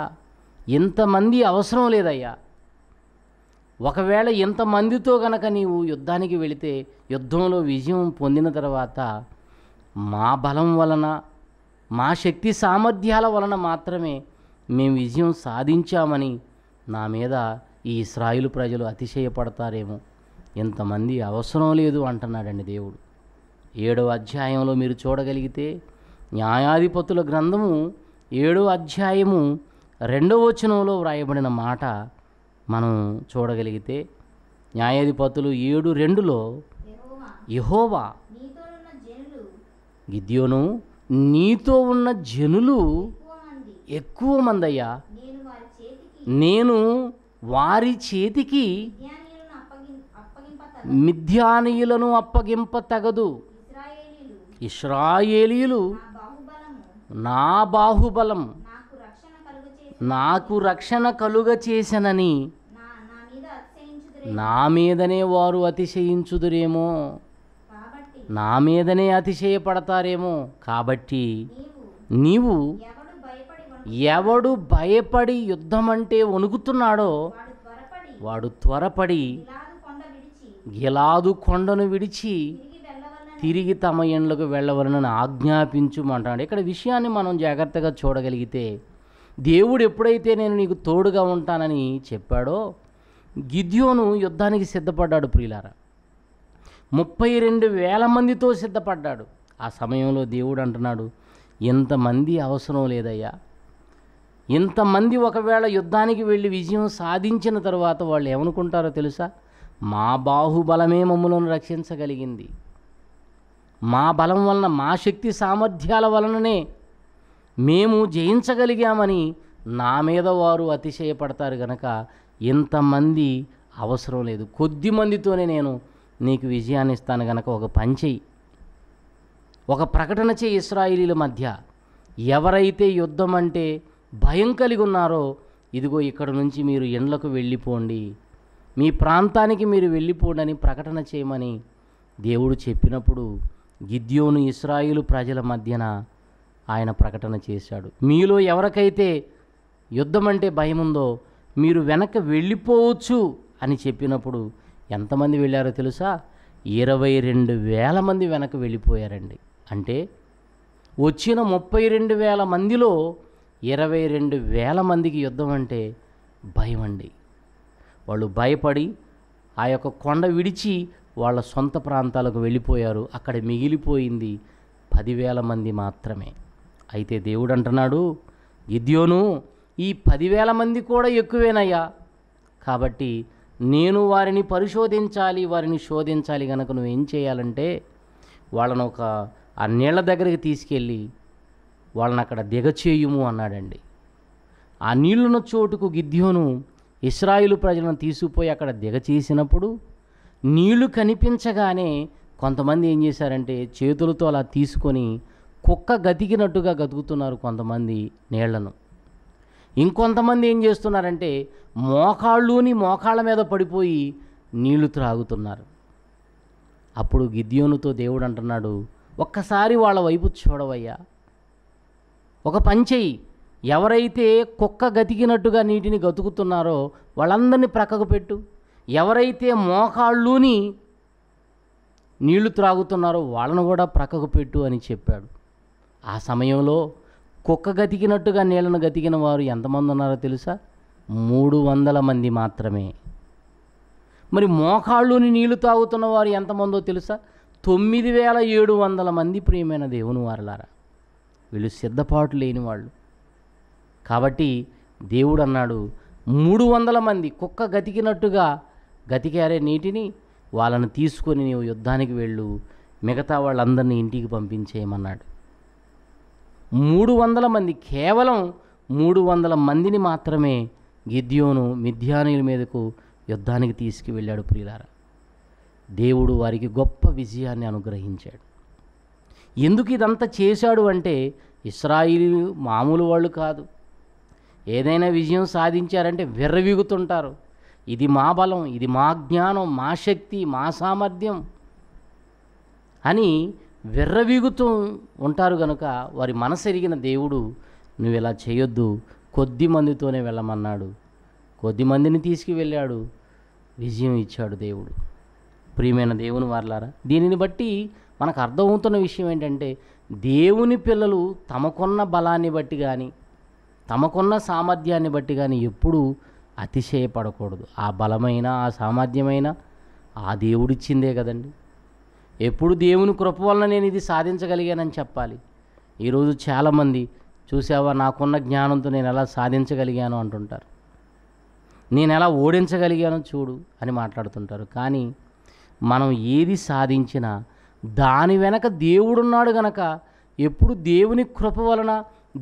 ఇంతమంది అవసరం లేదయ్యా ఒకవేళ ఇంతమందితో గనక నీవు యుద్ధానికి వెళితే యుద్ధంలో విజయం పొందిన తర్వాత మా బలం వలన మా శక్తి సామర్థ్యాల వలన మాత్రమే మేము విజయం సాధించామని నా మీద ఈ ఇస్రాయిల్ ప్రజలు అతిశయపడతారేమో ఇంతమంది అవసరం లేదు అంటున్నాడండి దేవుడు ఏడవ అధ్యాయంలో మీరు చూడగలిగితే న్యాయాధిపతుల గ్రంథము ఏడో అధ్యాయము రెండవ వచనంలో వ్రాయబడిన మాట మనం చూడగలిగితే న్యాయాధిపతులు ఏడు రెండులో యహోవా గిద్యోను నీతో ఉన్న జనులు ఎక్కువ మంది అయ్యా నేను వారి చేతికి మిథ్యానీయులను అప్పగింప తగదు ఇస్రాయేలీలు నా బాహుబలం నాకు రక్షణ కలుగ చేసనని నా మీదనే వారు అతిశయించుదురేమో నా మీదనే అతిశయపడతారేమో కాబట్టి నీవు ఎవడు భయపడి యుద్ధం అంటే వణుకుతున్నాడో వాడు త్వరపడి గిలాదు కొండను విడిచి తిరిగి తమ ఎండ్లకు వెళ్ళవలనని ఆజ్ఞాపించుమంటాడు ఇక్కడ విషయాన్ని మనం జాగ్రత్తగా చూడగలిగితే దేవుడు ఎప్పుడైతే నేను నీకు తోడుగా ఉంటానని చెప్పాడో గిద్యోను యుద్ధానికి సిద్ధపడ్డాడు ప్రియులారా ముప్పై రెండు వేల మందితో సిద్ధపడ్డాడు ఆ సమయంలో దేవుడు అంటున్నాడు ఇంతమంది అవసరం లేదయ్యా ఇంతమంది ఒకవేళ యుద్ధానికి వెళ్ళి విజయం సాధించిన తర్వాత వాళ్ళు ఏమనుకుంటారో తెలుసా మా బాహుబలమే మమ్మలను రక్షించగలిగింది మా బలం వలన మా శక్తి సామర్థ్యాల వలననే మేము జయించగలిగామని నా మీద వారు అతిశయపడతారు గనక ఇంతమంది అవసరం లేదు కొద్ది మందితోనే నేను నీకు విజయాన్ని ఇస్తాను గనక ఒక పని ఒక ప్రకటన చేయి ఇస్రాయిలీల మధ్య ఎవరైతే యుద్ధం అంటే భయం కలిగి ఉన్నారో ఇదిగో ఇక్కడ నుంచి మీరు ఇండ్లకు వెళ్ళిపోండి మీ ప్రాంతానికి మీరు వెళ్ళిపోండి అని ప్రకటన చేయమని దేవుడు చెప్పినప్పుడు గిద్యోను ఇస్రాయిలు ప్రజల మధ్యన ఆయన ప్రకటన చేశాడు మీలో ఎవరికైతే యుద్ధం అంటే భయం ఉందో మీరు వెనక వెళ్ళిపోవచ్చు అని చెప్పినప్పుడు ఎంతమంది వెళ్ళారో తెలుసా ఇరవై రెండు వేల మంది వెనక వెళ్ళిపోయారండి అంటే వచ్చిన ముప్పై రెండు వేల మందిలో ఇరవై రెండు వేల మందికి యుద్ధం అంటే భయం అండి వాళ్ళు భయపడి ఆ యొక్క కొండ విడిచి వాళ్ళ సొంత ప్రాంతాలకు వెళ్ళిపోయారు అక్కడ మిగిలిపోయింది పదివేల మంది మాత్రమే అయితే దేవుడు అంటున్నాడు గిద్యోను ఈ పదివేల మంది కూడా ఎక్కువేనయ్యా కాబట్టి నేను వారిని పరిశోధించాలి వారిని శోధించాలి కనుక నువ్వేం చేయాలంటే వాళ్ళను ఒక ఆ నీళ్ల దగ్గరికి తీసుకెళ్ళి వాళ్ళని అక్కడ దిగచేయుము అన్నాడండి ఆ నీళ్ళున్న చోటుకు గిద్యోను ఇస్రాయిలు ప్రజలను తీసుకుపోయి అక్కడ దిగచేసినప్పుడు నీళ్లు కనిపించగానే కొంతమంది ఏం చేశారంటే చేతులతో అలా తీసుకొని కుక్క గతికినట్టుగా గతుకుతున్నారు కొంతమంది నీళ్లను ఇంకొంతమంది ఏం చేస్తున్నారంటే మోకాళ్ళుని మోకాళ్ళ మీద పడిపోయి నీళ్లు త్రాగుతున్నారు అప్పుడు గిద్యోనుతో దేవుడు అంటున్నాడు ఒక్కసారి వాళ్ళ వైపు చూడవయ్యా ఒక పంచేయి ఎవరైతే కుక్క గతికినట్టుగా నీటిని గతుకుతున్నారో వాళ్ళందరినీ ప్రక్కకు పెట్టు ఎవరైతే మోకాళ్ళుని నీళ్లు త్రాగుతున్నారో వాళ్ళను కూడా ప్రక్కకు పెట్టు అని చెప్పాడు ఆ సమయంలో కుక్క గతికినట్టుగా నీళ్ళను గతికిన వారు ఎంతమంది ఉన్నారో తెలుసా మూడు వందల మంది మాత్రమే మరి మోకాళ్ళుని నీళ్లు తాగుతున్న వారు ఎంతమందో తెలుసా తొమ్మిది వేల ఏడు వందల మంది ప్రియమైన దేవుని వారలారా వీళ్ళు సిద్ధపాటు లేని వాళ్ళు కాబట్టి దేవుడు అన్నాడు మూడు వందల మంది కుక్క గతికినట్టుగా గతికారే నీటిని వాళ్ళను తీసుకొని నీవు యుద్ధానికి వెళ్ళు మిగతా వాళ్ళందరినీ ఇంటికి పంపించేయమన్నాడు మూడు వందల మంది కేవలం మూడు వందల మందిని మాత్రమే గిద్యోను మిథ్యానుల మీదకు యుద్ధానికి తీసుకువెళ్ళాడు ప్రియులార దేవుడు వారికి గొప్ప విజయాన్ని అనుగ్రహించాడు ఎందుకు ఇదంతా చేశాడు అంటే ఇస్రాయిలు మామూలు వాళ్ళు కాదు ఏదైనా విజయం సాధించారంటే విర్రవిగుతుంటారు ఇది మా బలం ఇది మా జ్ఞానం మా శక్తి మా సామర్థ్యం అని వెర్రవీగుతూ ఉంటారు గనుక వారి మనసు ఎరిగిన దేవుడు నువ్వు ఇలా చేయొద్దు కొద్ది మందితోనే వెళ్ళమన్నాడు కొద్ది మందిని తీసుకువెళ్ళాడు విజయం ఇచ్చాడు దేవుడు ప్రియమైన దేవుని వారలారా దీనిని బట్టి మనకు అర్థమవుతున్న విషయం ఏంటంటే దేవుని పిల్లలు తమకున్న బలాన్ని బట్టి కానీ తమకున్న సామర్థ్యాన్ని బట్టి కానీ ఎప్పుడూ అతిశయపడకూడదు ఆ బలమైన ఆ సామర్థ్యమైన ఆ దేవుడిచ్చిందే కదండి ఎప్పుడు దేవుని కృప వలన నేను ఇది సాధించగలిగానని చెప్పాలి ఈరోజు చాలామంది చూసావా నాకున్న జ్ఞానంతో నేను ఎలా సాధించగలిగాను అంటుంటారు నేను ఎలా ఓడించగలిగాను చూడు అని మాట్లాడుతుంటారు కానీ మనం ఏది సాధించినా దాని వెనక దేవుడున్నాడు గనక ఎప్పుడు దేవుని కృప వలన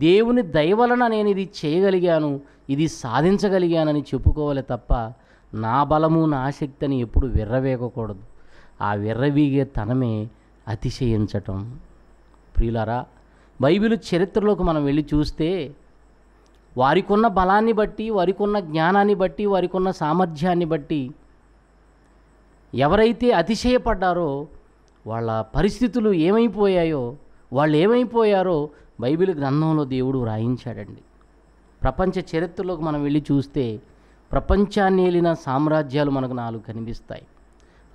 దేవుని దయ వలన నేను ఇది చేయగలిగాను ఇది సాధించగలిగానని చెప్పుకోవాలి తప్ప నా బలము నా శక్తి అని ఎప్పుడు విర్రవేయకూడదు ఆ విర్రవీగే తనమే అతిశయించటం ప్రియులారా బైబిల్ చరిత్రలోకి మనం వెళ్ళి చూస్తే వారికి ఉన్న బలాన్ని బట్టి వారికి ఉన్న జ్ఞానాన్ని బట్టి వారికి ఉన్న సామర్థ్యాన్ని బట్టి ఎవరైతే అతిశయపడ్డారో వాళ్ళ పరిస్థితులు ఏమైపోయాయో వాళ్ళు ఏమైపోయారో బైబిల్ గ్రంథంలో దేవుడు వ్రాయించాడండి ప్రపంచ చరిత్రలోకి మనం వెళ్ళి చూస్తే ప్రపంచాన్ని వెళ్ళిన సామ్రాజ్యాలు మనకు నాలుగు కనిపిస్తాయి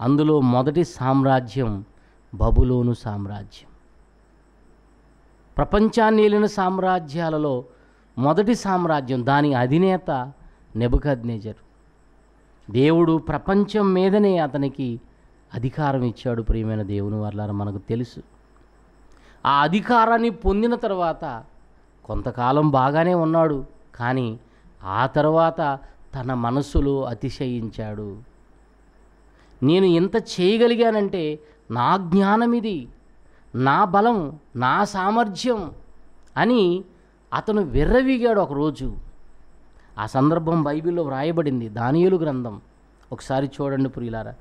అందులో మొదటి సామ్రాజ్యం బబులోను సామ్రాజ్యం ప్రపంచాన్ని వెళ్ళిన సామ్రాజ్యాలలో మొదటి సామ్రాజ్యం దాని అధినేత నెబుకద్నేజర్ దేవుడు ప్రపంచం మీదనే అతనికి అధికారం ఇచ్చాడు ప్రియమైన దేవుని వల్ల మనకు తెలుసు ఆ అధికారాన్ని పొందిన తర్వాత కొంతకాలం బాగానే ఉన్నాడు కానీ ఆ తర్వాత తన మనసులో అతిశయించాడు నేను ఇంత చేయగలిగానంటే నా జ్ఞానం ఇది నా బలం నా సామర్థ్యం అని అతను విర్రవీగాడు ఒకరోజు ఆ సందర్భం బైబిల్లో వ్రాయబడింది దానియులు గ్రంథం ఒకసారి చూడండి ప్రియులారా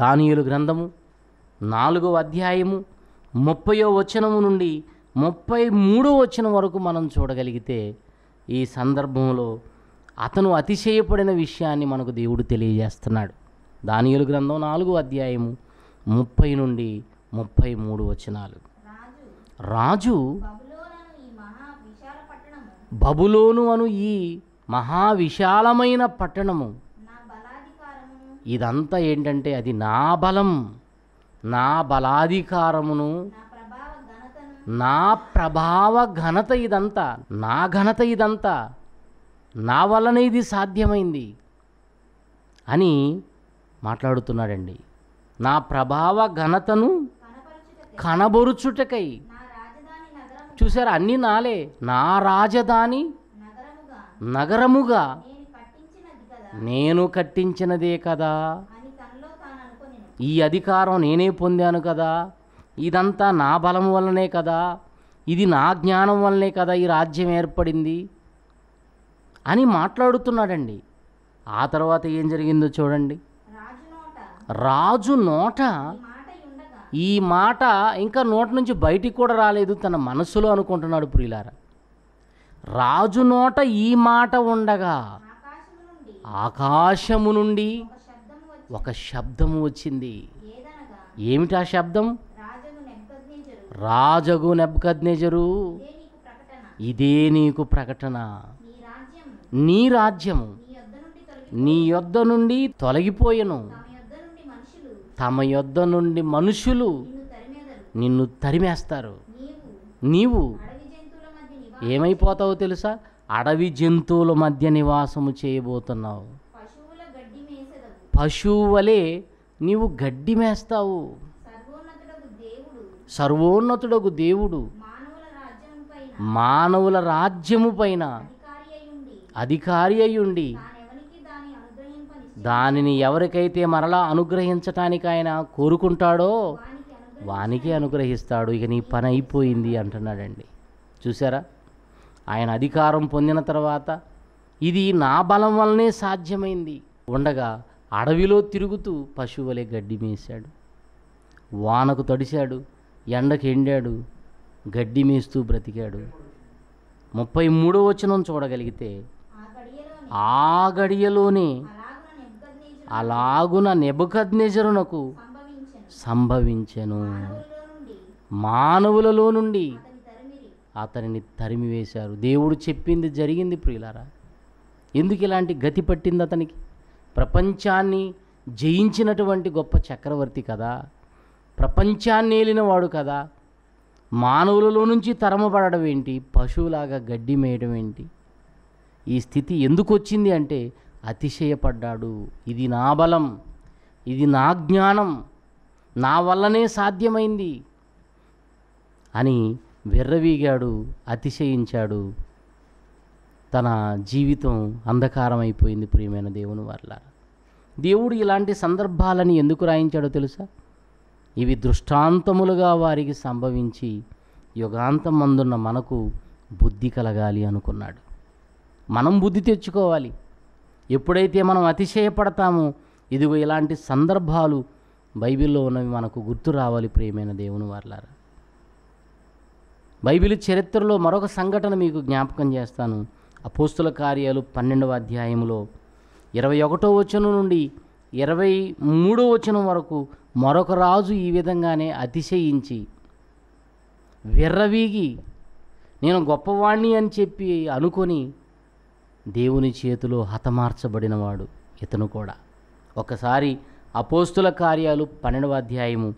దానియులు గ్రంథము నాలుగవ అధ్యాయము ముప్పయో వచనము నుండి ముప్పై మూడో వచనం వరకు మనం చూడగలిగితే ఈ సందర్భంలో అతను అతిశయపడిన విషయాన్ని మనకు దేవుడు తెలియజేస్తున్నాడు దానియులు గ్రంథం నాలుగు అధ్యాయము ముప్పై నుండి ముప్పై మూడు వచనాలు రాజు బబులోను అను ఈ మహావిశాలమైన పట్టణము ఇదంతా ఏంటంటే అది నా బలం నా బలాధికారమును నా ప్రభావ ఘనత ఇదంతా నా ఘనత ఇదంతా నా వలన ఇది సాధ్యమైంది అని మాట్లాడుతున్నాడండి నా ప్రభావ ఘనతను కనబరుచుటకై చూసారు అన్ని నాలే నా రాజధాని నగరముగా నేను కట్టించినదే కదా ఈ అధికారం నేనే పొందాను కదా ఇదంతా నా బలం వల్లనే కదా ఇది నా జ్ఞానం వల్లనే కదా ఈ రాజ్యం ఏర్పడింది అని మాట్లాడుతున్నాడండి ఆ తర్వాత ఏం జరిగిందో చూడండి రాజు నోట ఈ మాట ఇంకా నోట నుంచి బయటికి కూడా రాలేదు తన మనసులో అనుకుంటున్నాడు ప్రియులారా రాజు నోట ఈ మాట ఉండగా ఆకాశము నుండి ఒక శబ్దము వచ్చింది ఏమిటి ఆ శబ్దం రాజగు నెబ్కద్నేజరు ఇదే నీకు ప్రకటన నీ రాజ్యము నీ యొద్ద నుండి తొలగిపోయను తమ యొద్ద నుండి మనుషులు నిన్ను తరిమేస్తారు నీవు ఏమైపోతావో తెలుసా అడవి జంతువుల మధ్య నివాసము చేయబోతున్నావు పశువు నీవు గడ్డి మేస్తావు సర్వోన్నతుడకు దేవుడు మానవుల రాజ్యము పైన అధికారి అయ్యుండి దానిని ఎవరికైతే మరలా అనుగ్రహించటానికి ఆయన కోరుకుంటాడో వానికి అనుగ్రహిస్తాడు ఇక నీ పని అయిపోయింది అంటున్నాడండి చూసారా ఆయన అధికారం పొందిన తర్వాత ఇది నా బలం వల్లనే సాధ్యమైంది ఉండగా అడవిలో తిరుగుతూ పశువులే గడ్డి మేశాడు వానకు తడిశాడు ఎండకు ఎండాడు గడ్డి మేస్తూ బ్రతికాడు ముప్పై మూడో వచనం చూడగలిగితే ఆ గడియలోనే అలాగున నెబుకద్నెజరునకు సంభవించెను మానవులలో నుండి అతనిని తరిమివేశారు దేవుడు చెప్పింది జరిగింది ప్రియులారా ఎందుకు ఇలాంటి గతి పట్టింది అతనికి ప్రపంచాన్ని జయించినటువంటి గొప్ప చక్రవర్తి కదా ప్రపంచాన్ని ఏలినవాడు కదా మానవులలో నుంచి తరమబడడం ఏంటి పశువులాగా గడ్డి మేయడం ఏంటి ఈ స్థితి ఎందుకు వచ్చింది అంటే అతిశయపడ్డాడు ఇది నా బలం ఇది నా జ్ఞానం నా వల్లనే సాధ్యమైంది అని విర్రవీగాడు అతిశయించాడు తన జీవితం అంధకారమైపోయింది ప్రియమైన దేవుని వల్ల దేవుడు ఇలాంటి సందర్భాలని ఎందుకు రాయించాడో తెలుసా ఇవి దృష్టాంతములుగా వారికి సంభవించి యుగాంతం మందున్న మనకు బుద్ధి కలగాలి అనుకున్నాడు మనం బుద్ధి తెచ్చుకోవాలి ఎప్పుడైతే మనం అతిశయపడతామో ఇదిగో ఇలాంటి సందర్భాలు బైబిల్లో ఉన్నవి మనకు గుర్తు రావాలి ప్రియమైన దేవుని వార్లారా బైబిల్ చరిత్రలో మరొక సంఘటన మీకు జ్ఞాపకం చేస్తాను అపోస్తుల కార్యాలు పన్నెండవ అధ్యాయంలో ఇరవై ఒకటో వచనం నుండి ఇరవై మూడో వచనం వరకు మరొక రాజు ఈ విధంగానే అతిశయించి విర్రవీగి నేను గొప్పవాణ్ణి అని చెప్పి అనుకొని దేవుని చేతిలో హతమార్చబడినవాడు ఇతను కూడా ఒకసారి అపోస్తుల కార్యాలు పన్నెండవ అధ్యాయము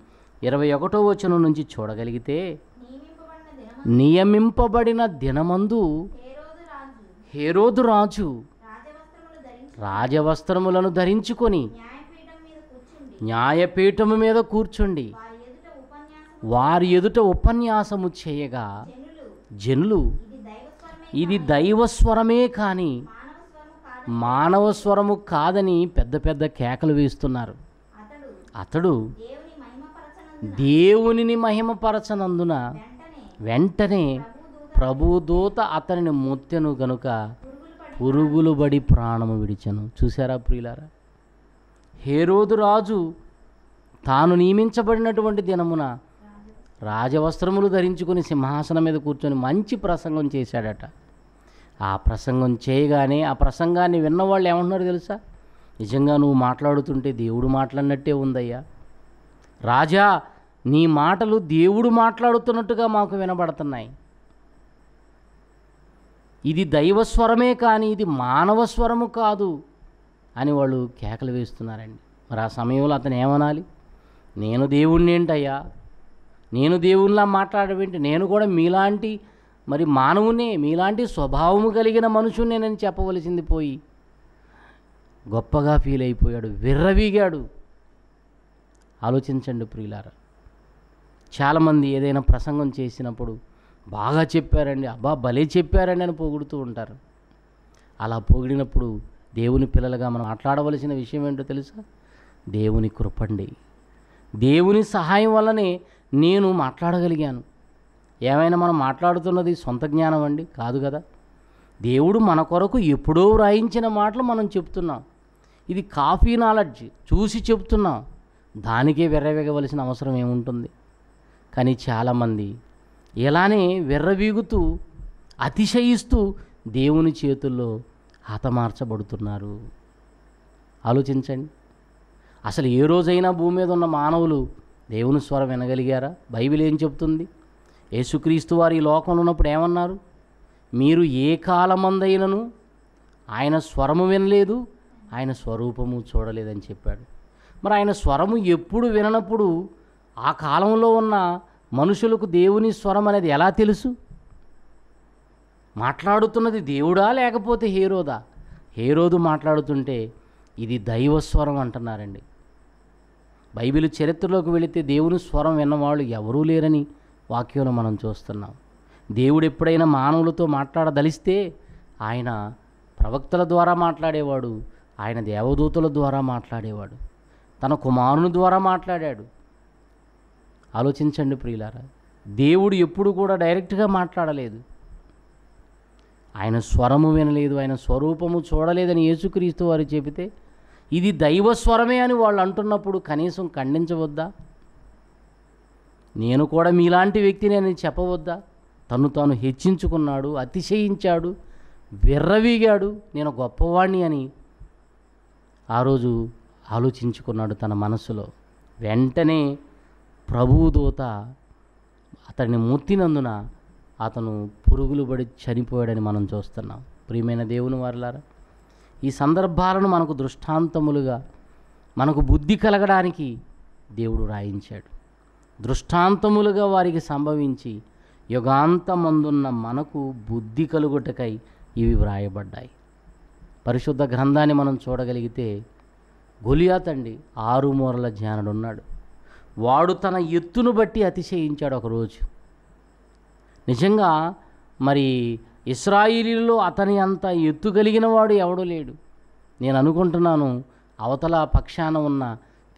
ఇరవై ఒకటో వచనం నుంచి చూడగలిగితే నియమింపబడిన దినమందు హేరోదు రాజు రాజవస్త్రములను ధరించుకొని న్యాయపీఠము మీద కూర్చుండి వారి ఎదుట ఉపన్యాసము చేయగా జనులు ఇది దైవస్వరమే కానీ మానవ స్వరము కాదని పెద్ద పెద్ద కేకలు వేస్తున్నారు అతడు దేవునిని మహిమపరచనందున వెంటనే ప్రభుదూత అతనిని మొత్తెను గనుక పురుగులు బడి ప్రాణము విడిచను చూసారా ప్రియులారా హేరోదు రాజు తాను నియమించబడినటువంటి దినమున రాజవస్త్రములు ధరించుకుని సింహాసనం మీద కూర్చొని మంచి ప్రసంగం చేశాడట ఆ ప్రసంగం చేయగానే ఆ ప్రసంగాన్ని విన్నవాళ్ళు ఏమంటున్నారు తెలుసా నిజంగా నువ్వు మాట్లాడుతుంటే దేవుడు మాట్లాడినట్టే ఉందయ్యా రాజా నీ మాటలు దేవుడు మాట్లాడుతున్నట్టుగా మాకు వినబడుతున్నాయి ఇది దైవస్వరమే కానీ ఇది మానవ స్వరము కాదు అని వాళ్ళు కేకలు వేస్తున్నారండి మరి ఆ సమయంలో అతను ఏమనాలి నేను దేవుణ్ణి ఏంటయ్యా నేను దేవుళ్ళ మాట్లాడవేంటి నేను కూడా మీలాంటి మరి మానవునే మీలాంటి స్వభావము కలిగిన మనుషునేనని చెప్పవలసింది పోయి గొప్పగా ఫీల్ అయిపోయాడు విర్రవీగాడు ఆలోచించండి ప్రియులారా చాలామంది ఏదైనా ప్రసంగం చేసినప్పుడు బాగా చెప్పారండి అబ్బా భలే చెప్పారండి అని పొగుడుతూ ఉంటారు అలా పొగిడినప్పుడు దేవుని పిల్లలుగా మనం మాట్లాడవలసిన విషయం ఏంటో తెలుసా దేవుని కృపండి దేవుని సహాయం వల్లనే నేను మాట్లాడగలిగాను ఏమైనా మనం మాట్లాడుతున్నది సొంత జ్ఞానం అండి కాదు కదా దేవుడు మన కొరకు ఎప్పుడో వ్రాయించిన మాటలు మనం చెప్తున్నాం ఇది కాఫీ నాలెడ్జ్ చూసి చెప్తున్నాం దానికే విర్రవీగవలసిన అవసరం ఏముంటుంది కానీ చాలామంది ఇలానే విర్రవీగుతూ అతిశయిస్తూ దేవుని చేతుల్లో హతమార్చబడుతున్నారు ఆలోచించండి అసలు ఏ రోజైనా భూమి మీద ఉన్న మానవులు దేవుని స్వరం వినగలిగారా బైబిల్ ఏం చెప్తుంది యేసుక్రీస్తు వారు ఈ లోకంలో ఉన్నప్పుడు ఏమన్నారు మీరు ఏ కాలమందైనను ఆయన స్వరము వినలేదు ఆయన స్వరూపము చూడలేదని చెప్పాడు మరి ఆయన స్వరము ఎప్పుడు విననప్పుడు ఆ కాలంలో ఉన్న మనుషులకు దేవుని స్వరం అనేది ఎలా తెలుసు మాట్లాడుతున్నది దేవుడా లేకపోతే హేరోదా హేరోదు మాట్లాడుతుంటే ఇది దైవస్వరం అంటున్నారండి బైబిల్ చరిత్రలోకి వెళితే దేవుని స్వరం విన్నవాళ్ళు ఎవరూ లేరని వాక్యంలో మనం చూస్తున్నాం దేవుడు ఎప్పుడైనా మానవులతో మాట్లాడదలిస్తే ఆయన ప్రవక్తల ద్వారా మాట్లాడేవాడు ఆయన దేవదూతల ద్వారా మాట్లాడేవాడు తన కుమారుని ద్వారా మాట్లాడాడు ఆలోచించండి ప్రియులారా దేవుడు ఎప్పుడు కూడా డైరెక్ట్గా మాట్లాడలేదు ఆయన స్వరము వినలేదు ఆయన స్వరూపము చూడలేదని యేసుక్రీస్తు వారు చెబితే ఇది దైవ స్వరమే అని వాళ్ళు అంటున్నప్పుడు కనీసం ఖండించవద్దా నేను కూడా మీలాంటి వ్యక్తిని చెప్పవద్దా తను తాను హెచ్చించుకున్నాడు అతిశయించాడు విర్రవీగాడు నేను గొప్పవాణ్ణి అని ఆ రోజు ఆలోచించుకున్నాడు తన మనసులో వెంటనే ప్రభువు దూత అతన్ని అతను పురుగులు పడి చనిపోయాడని మనం చూస్తున్నాం ప్రియమైన దేవుని వారలారా ఈ సందర్భాలను మనకు దృష్టాంతములుగా మనకు బుద్ధి కలగడానికి దేవుడు రాయించాడు దృష్టాంతములుగా వారికి సంభవించి యుగాంతమందున్న మనకు బుద్ధి కలుగుటకై ఇవి వ్రాయబడ్డాయి పరిశుద్ధ గ్రంథాన్ని మనం చూడగలిగితే గొలియాత్ అండి ఆరుమూరల ఉన్నాడు వాడు తన ఎత్తును బట్టి అతిశయించాడు ఒకరోజు నిజంగా మరి ఇస్రాయిలీలో అతని అంత ఎత్తు కలిగిన వాడు ఎవడూ లేడు నేను అనుకుంటున్నాను అవతల పక్షాన ఉన్న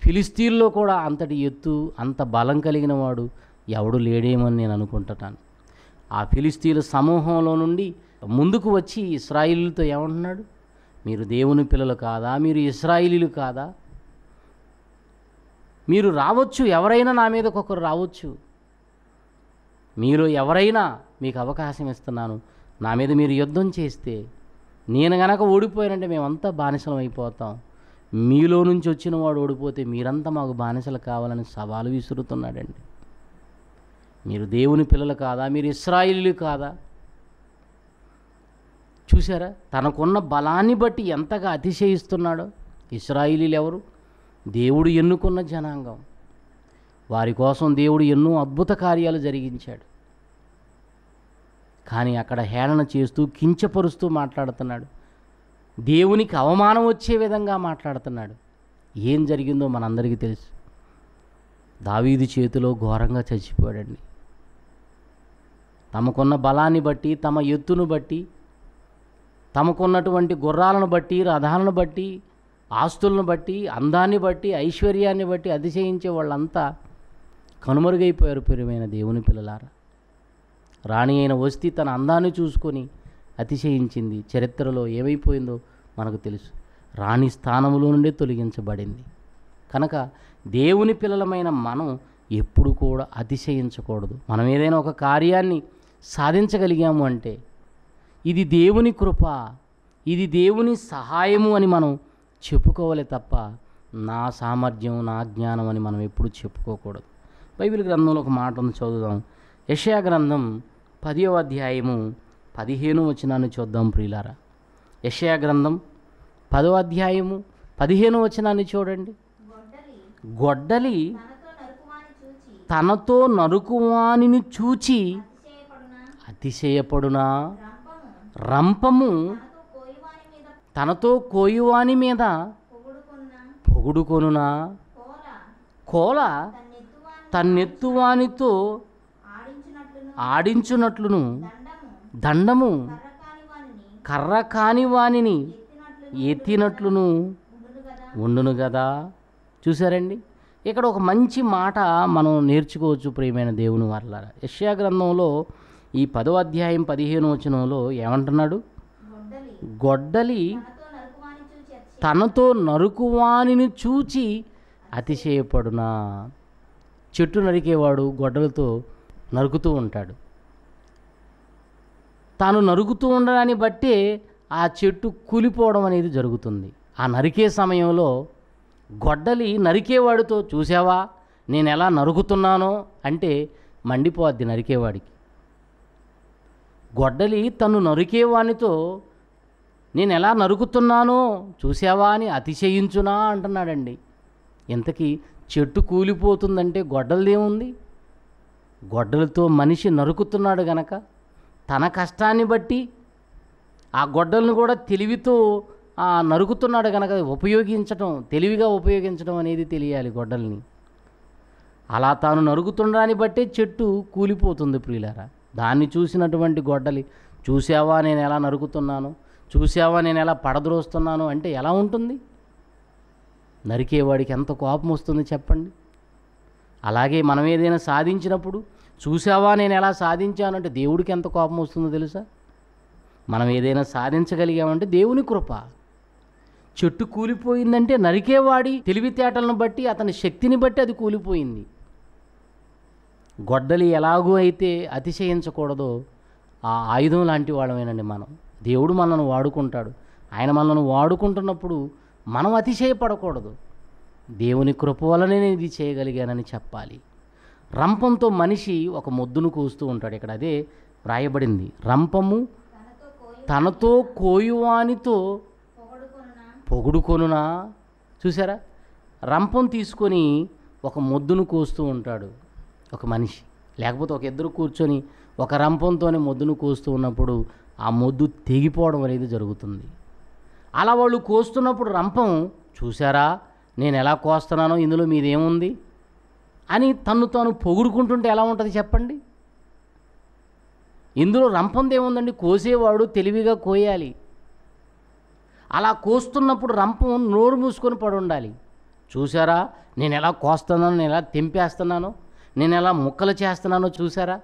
ఫిలిస్తీన్లో కూడా అంతటి ఎత్తు అంత బలం కలిగిన వాడు ఎవడు లేడేమని నేను అనుకుంటున్నాను ఆ ఫిలిస్తీన్ల సమూహంలో నుండి ముందుకు వచ్చి ఇస్రాయిల్తో ఏమంటున్నాడు మీరు దేవుని పిల్లలు కాదా మీరు ఇస్రాయిలీలు కాదా మీరు రావచ్చు ఎవరైనా నా మీద ఒకరు రావచ్చు మీరు ఎవరైనా మీకు అవకాశం ఇస్తున్నాను నా మీద మీరు యుద్ధం చేస్తే నేను గనక ఓడిపోయానంటే మేమంతా బానిసలం అయిపోతాం మీలో నుంచి వచ్చిన వాడు ఓడిపోతే మీరంతా మాకు బానిసలు కావాలని సవాలు విసురుతున్నాడండి మీరు దేవుని పిల్లలు కాదా మీరు ఇస్రాయిలు కాదా చూసారా తనకున్న బలాన్ని బట్టి ఎంతగా అతిశయిస్తున్నాడో ఇస్రాయిలీలు ఎవరు దేవుడు ఎన్నుకున్న జనాంగం వారి కోసం దేవుడు ఎన్నో అద్భుత కార్యాలు జరిగించాడు కానీ అక్కడ హేళన చేస్తూ కించపరుస్తూ మాట్లాడుతున్నాడు దేవునికి అవమానం వచ్చే విధంగా మాట్లాడుతున్నాడు ఏం జరిగిందో మనందరికీ తెలుసు దావీదు చేతిలో ఘోరంగా చచ్చిపోయాడండి తమకున్న బలాన్ని బట్టి తమ ఎత్తును బట్టి తమకున్నటువంటి గుర్రాలను బట్టి రథాలను బట్టి ఆస్తులను బట్టి అందాన్ని బట్టి ఐశ్వర్యాన్ని బట్టి అతిశయించే వాళ్ళంతా కనుమరుగైపోయారు ప్రియమైన దేవుని పిల్లలారా రాణి అయిన వస్తి తన అందాన్ని చూసుకొని అతిశయించింది చరిత్రలో ఏమైపోయిందో మనకు తెలుసు రాణి స్థానంలో నుండి తొలగించబడింది కనుక దేవుని పిల్లలమైన మనం ఎప్పుడు కూడా అతిశయించకూడదు మనం ఏదైనా ఒక కార్యాన్ని సాధించగలిగాము అంటే ఇది దేవుని కృప ఇది దేవుని సహాయము అని మనం చెప్పుకోవాలి తప్ప నా సామర్థ్యం నా జ్ఞానం అని మనం ఎప్పుడు చెప్పుకోకూడదు బైబిల్ గ్రంథంలో ఒక మాట ఉంది చదువుదాం యషయా గ్రంథం పదవ అధ్యాయము పదిహేను వచనాన్ని చూద్దాం ప్రియులారా యషయా గ్రంథం పదో అధ్యాయము పదిహేను వచనాన్ని చూడండి గొడ్డలి తనతో నరుకువానిని చూచి అతిశయపడునా రంపము తనతో కోయువాని మీద పొగుడుకొనునా కోల తన్నెత్తువానితో ఆడించునట్లును దండము కర్ర కాని వాణిని ఎత్తినట్లును ఉండును కదా చూసారండి ఇక్కడ ఒక మంచి మాట మనం నేర్చుకోవచ్చు ప్రియమైన దేవుని వల్ల యష్యా గ్రంథంలో ఈ పదో అధ్యాయం పదిహేను వచనంలో ఏమంటున్నాడు గొడ్డలి తనతో నరుకువానిని చూచి అతిశయపడునా చెట్టు నరికేవాడు గొడ్డలతో నరుకుతూ ఉంటాడు తాను నరుకుతూ ఉండడాన్ని బట్టి ఆ చెట్టు కూలిపోవడం అనేది జరుగుతుంది ఆ నరికే సమయంలో గొడ్డలి నరికేవాడితో చూసావా నేను ఎలా నరుకుతున్నానో అంటే మండిపోద్ది నరికేవాడికి గొడ్డలి తను నరికేవానితో నేను ఎలా నరుకుతున్నానో చూసావా అని అతిశయించునా అంటున్నాడండి ఇంతకీ చెట్టు కూలిపోతుందంటే గొడ్డలదేముంది గొడ్డలతో మనిషి నరుకుతున్నాడు గనక తన కష్టాన్ని బట్టి ఆ గొడ్డలను కూడా తెలివితో నరుకుతున్నాడు కనుక ఉపయోగించటం తెలివిగా ఉపయోగించడం అనేది తెలియాలి గొడ్డల్ని అలా తాను నరుగుతుండడాన్ని బట్టే చెట్టు కూలిపోతుంది ప్రియులారా దాన్ని చూసినటువంటి గొడ్డలి చూసావా నేను ఎలా నరుకుతున్నాను చూసావా నేను ఎలా పడద్రోస్తున్నాను అంటే ఎలా ఉంటుంది నరికేవాడికి ఎంత కోపం వస్తుంది చెప్పండి అలాగే మనం ఏదైనా సాధించినప్పుడు చూసావా నేను ఎలా సాధించాను అంటే దేవుడికి ఎంత కోపం వస్తుందో తెలుసా మనం ఏదైనా సాధించగలిగామంటే దేవుని కృప చెట్టు కూలిపోయిందంటే నరికేవాడి తెలివితేటలను బట్టి అతని శక్తిని బట్టి అది కూలిపోయింది గొడ్డలి ఎలాగూ అయితే అతిశయించకూడదో ఆ ఆయుధం లాంటి వాళ్ళమేనండి మనం దేవుడు మనల్ని వాడుకుంటాడు ఆయన మనల్ని వాడుకుంటున్నప్పుడు మనం అతిశయపడకూడదు దేవుని కృప వలనే నేను ఇది చేయగలిగానని చెప్పాలి రంపంతో మనిషి ఒక మొద్దును కోస్తూ ఉంటాడు ఇక్కడ అదే వ్రాయబడింది రంపము తనతో కోయువానితో పొగుడుకొనునా చూసారా రంపం తీసుకొని ఒక మొద్దును కోస్తూ ఉంటాడు ఒక మనిషి లేకపోతే ఒక ఇద్దరు కూర్చొని ఒక రంపంతోనే మొద్దును కోస్తూ ఉన్నప్పుడు ఆ మొద్దు తెగిపోవడం అనేది జరుగుతుంది అలా వాళ్ళు కోస్తున్నప్పుడు రంపం చూసారా నేను ఎలా కోస్తున్నానో ఇందులో మీదేముంది అని తను తాను పొగుడుకుంటుంటే ఎలా ఉంటుంది చెప్పండి ఇందులో రంపందేముందండి కోసేవాడు తెలివిగా కోయాలి అలా కోస్తున్నప్పుడు రంపం నోరు మూసుకొని పడి ఉండాలి చూసారా నేను ఎలా కోస్తున్నాను నేను ఎలా తెంపేస్తున్నాను నేను ఎలా ముక్కలు చేస్తున్నానో చూసారా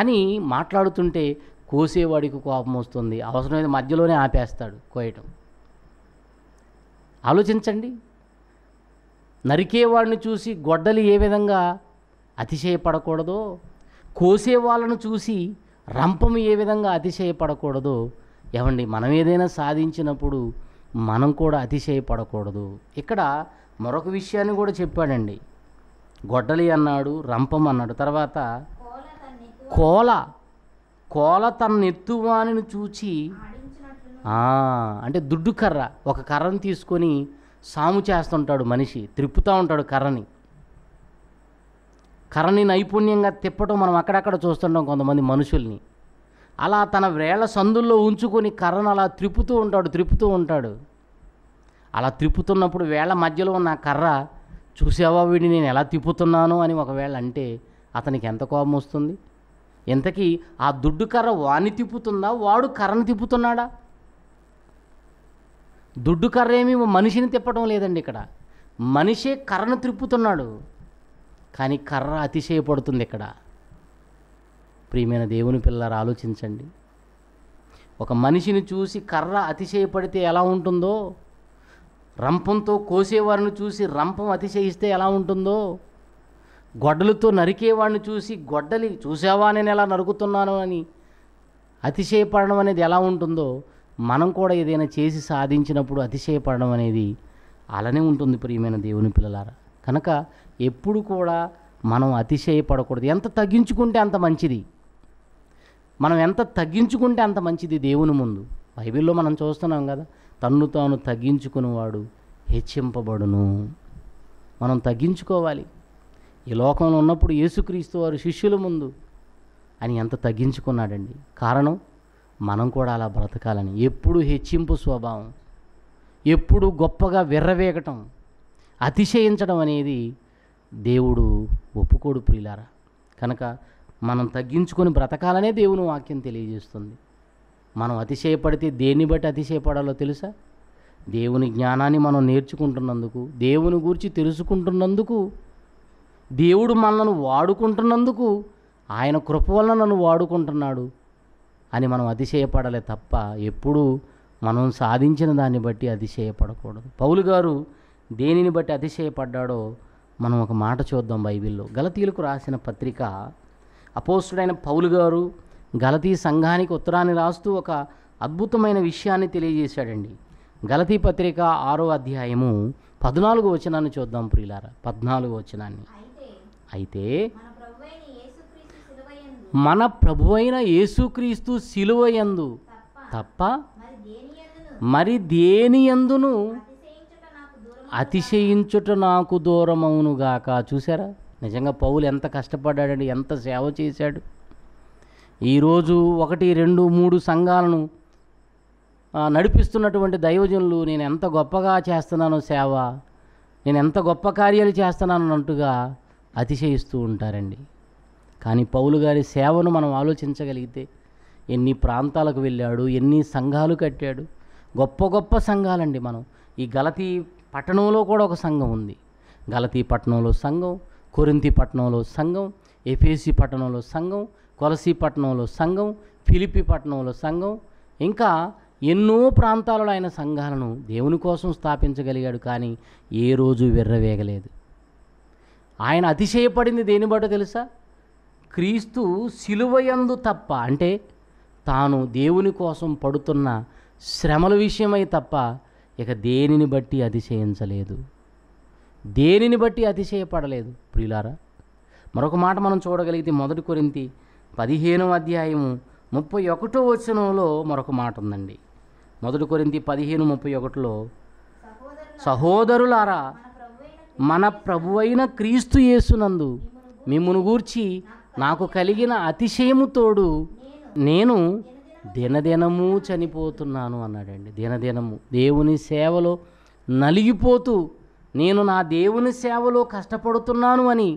అని మాట్లాడుతుంటే కోసేవాడికి కోపం వస్తుంది అవసరమైతే మధ్యలోనే ఆపేస్తాడు కోయటం ఆలోచించండి నరికేవాడిని చూసి గొడ్డలి ఏ విధంగా అతిశయపడకూడదో కోసే వాళ్ళను చూసి రంపం ఏ విధంగా అతిశయపడకూడదో ఏమండి మనం ఏదైనా సాధించినప్పుడు మనం కూడా అతిశయపడకూడదు ఇక్కడ మరొక విషయాన్ని కూడా చెప్పాడండి గొడ్డలి అన్నాడు రంపం అన్నాడు తర్వాత కోల కోల తన నెత్తువాణిని చూచి అంటే దుడ్డు కర్ర ఒక కర్రను తీసుకొని సాము చేస్తుంటాడు మనిషి త్రిప్పుతూ ఉంటాడు కర్రని కర్రని నైపుణ్యంగా తిప్పటం మనం అక్కడక్కడ చూస్తుంటాం కొంతమంది మనుషుల్ని అలా తన వేళ సందుల్లో ఉంచుకొని కర్రను అలా త్రిప్పుతూ ఉంటాడు త్రిప్పుతూ ఉంటాడు అలా త్రిప్పుతున్నప్పుడు వేళ మధ్యలో ఉన్న కర్ర చూసావా వీడిని నేను ఎలా తిప్పుతున్నాను అని ఒకవేళ అంటే అతనికి ఎంత కోపం వస్తుంది ఇంతకీ ఆ దుడ్డు కర్ర వాణి తిప్పుతుందా వాడు కర్రను తిప్పుతున్నాడా దుడ్డు కర్ర ఏమి మనిషిని తిప్పడం లేదండి ఇక్కడ మనిషే కర్రను తిప్పుతున్నాడు కానీ కర్ర అతిశయపడుతుంది ఇక్కడ ప్రియమైన దేవుని పిల్లలు ఆలోచించండి ఒక మనిషిని చూసి కర్ర అతిశయపడితే ఎలా ఉంటుందో రంపంతో కోసేవారిని చూసి రంపం అతిశయిస్తే ఎలా ఉంటుందో గొడ్డలతో నరికేవాడిని చూసి గొడ్డలి చూసావా నేను ఎలా నరుకుతున్నాను అని అతిశయపడడం అనేది ఎలా ఉంటుందో మనం కూడా ఏదైనా చేసి సాధించినప్పుడు అతిశయపడడం అనేది అలానే ఉంటుంది ప్రియమైన దేవుని పిల్లలారా కనుక ఎప్పుడు కూడా మనం అతిశయపడకూడదు ఎంత తగ్గించుకుంటే అంత మంచిది మనం ఎంత తగ్గించుకుంటే అంత మంచిది దేవుని ముందు బైబిల్లో మనం చూస్తున్నాం కదా తన్ను తాను తగ్గించుకునేవాడు హెచ్చింపబడును మనం తగ్గించుకోవాలి ఈ లోకంలో ఉన్నప్పుడు యేసుక్రీస్తు వారు శిష్యుల ముందు అని ఎంత తగ్గించుకున్నాడండి కారణం మనం కూడా అలా బ్రతకాలని ఎప్పుడు హెచ్చింపు స్వభావం ఎప్పుడు గొప్పగా విర్రవేగటం అతిశయించడం అనేది దేవుడు ఒప్పుకోడు ప్రియులారా కనుక మనం తగ్గించుకొని బ్రతకాలనే దేవుని వాక్యం తెలియజేస్తుంది మనం అతిశయపడితే దేన్ని బట్టి అతిశయపడాలో తెలుసా దేవుని జ్ఞానాన్ని మనం నేర్చుకుంటున్నందుకు దేవుని గురించి తెలుసుకుంటున్నందుకు దేవుడు మనల్ని వాడుకుంటున్నందుకు ఆయన కృప వలన నన్ను వాడుకుంటున్నాడు అని మనం అతిశయపడలే తప్ప ఎప్పుడూ మనం సాధించిన దాన్ని బట్టి అతిశయపడకూడదు పౌలు గారు దేనిని బట్టి అతిశయపడ్డాడో మనం ఒక మాట చూద్దాం బైబిల్లో గలతీలకు రాసిన పత్రిక అపోస్టుడైన పౌలు గారు గలతీ సంఘానికి ఉత్తరాన్ని రాస్తూ ఒక అద్భుతమైన విషయాన్ని తెలియజేశాడండి గలతీ పత్రిక ఆరో అధ్యాయము పద్నాలుగు వచనాన్ని చూద్దాం ప్రియులారా పద్నాలుగు వచనాన్ని అయితే మన ప్రభు అయిన యేసుక్రీస్తు సిలువయందు తప్ప మరి దేని ఎందును అతిశయించుట నాకు దూరమవునుగాక చూసారా నిజంగా పౌలు ఎంత కష్టపడ్డాడండి ఎంత సేవ చేశాడు ఈరోజు ఒకటి రెండు మూడు సంఘాలను నడిపిస్తున్నటువంటి దైవజనులు నేను ఎంత గొప్పగా చేస్తున్నాను సేవ నేను ఎంత గొప్ప కార్యాలు చేస్తున్నాను అన్నట్టుగా అతిశయిస్తూ ఉంటారండి కానీ పౌలు గారి సేవను మనం ఆలోచించగలిగితే ఎన్ని ప్రాంతాలకు వెళ్ళాడు ఎన్ని సంఘాలు కట్టాడు గొప్ప గొప్ప సంఘాలండి మనం ఈ గలతీ పట్టణంలో కూడా ఒక సంఘం ఉంది గలతీ పట్టణంలో సంఘం కొరింతి పట్టణంలో సంఘం ఎఫేసి పట్టణంలో సంఘం కొలసీ పట్టణంలో సంఘం ఫిలిపి పట్టణంలో సంఘం ఇంకా ఎన్నో ప్రాంతాలలో ఆయన సంఘాలను దేవుని కోసం స్థాపించగలిగాడు కానీ ఏ రోజు విర్రవేగలేదు ఆయన అతిశయపడింది దేని బట్టో తెలుసా క్రీస్తు సిలువయందు తప్ప అంటే తాను దేవుని కోసం పడుతున్న శ్రమల విషయమై తప్ప ఇక దేనిని బట్టి అతిశయించలేదు దేనిని బట్టి అతిశయపడలేదు ప్రియులారా మరొక మాట మనం చూడగలిగితే మొదటి కొరింతి పదిహేనవ అధ్యాయము ముప్పై ఒకటో వచనంలో మరొక మాట ఉందండి మొదటి కొరింతి పదిహేను ముప్పై ఒకటిలో సహోదరులారా మన ప్రభు అయిన క్రీస్తు యేసునందు మిమ్మును గూర్చి నాకు కలిగిన అతిశయముతోడు నేను దినదినము చనిపోతున్నాను అన్నాడండి దినదినము దేవుని సేవలో నలిగిపోతూ నేను నా దేవుని సేవలో కష్టపడుతున్నాను అని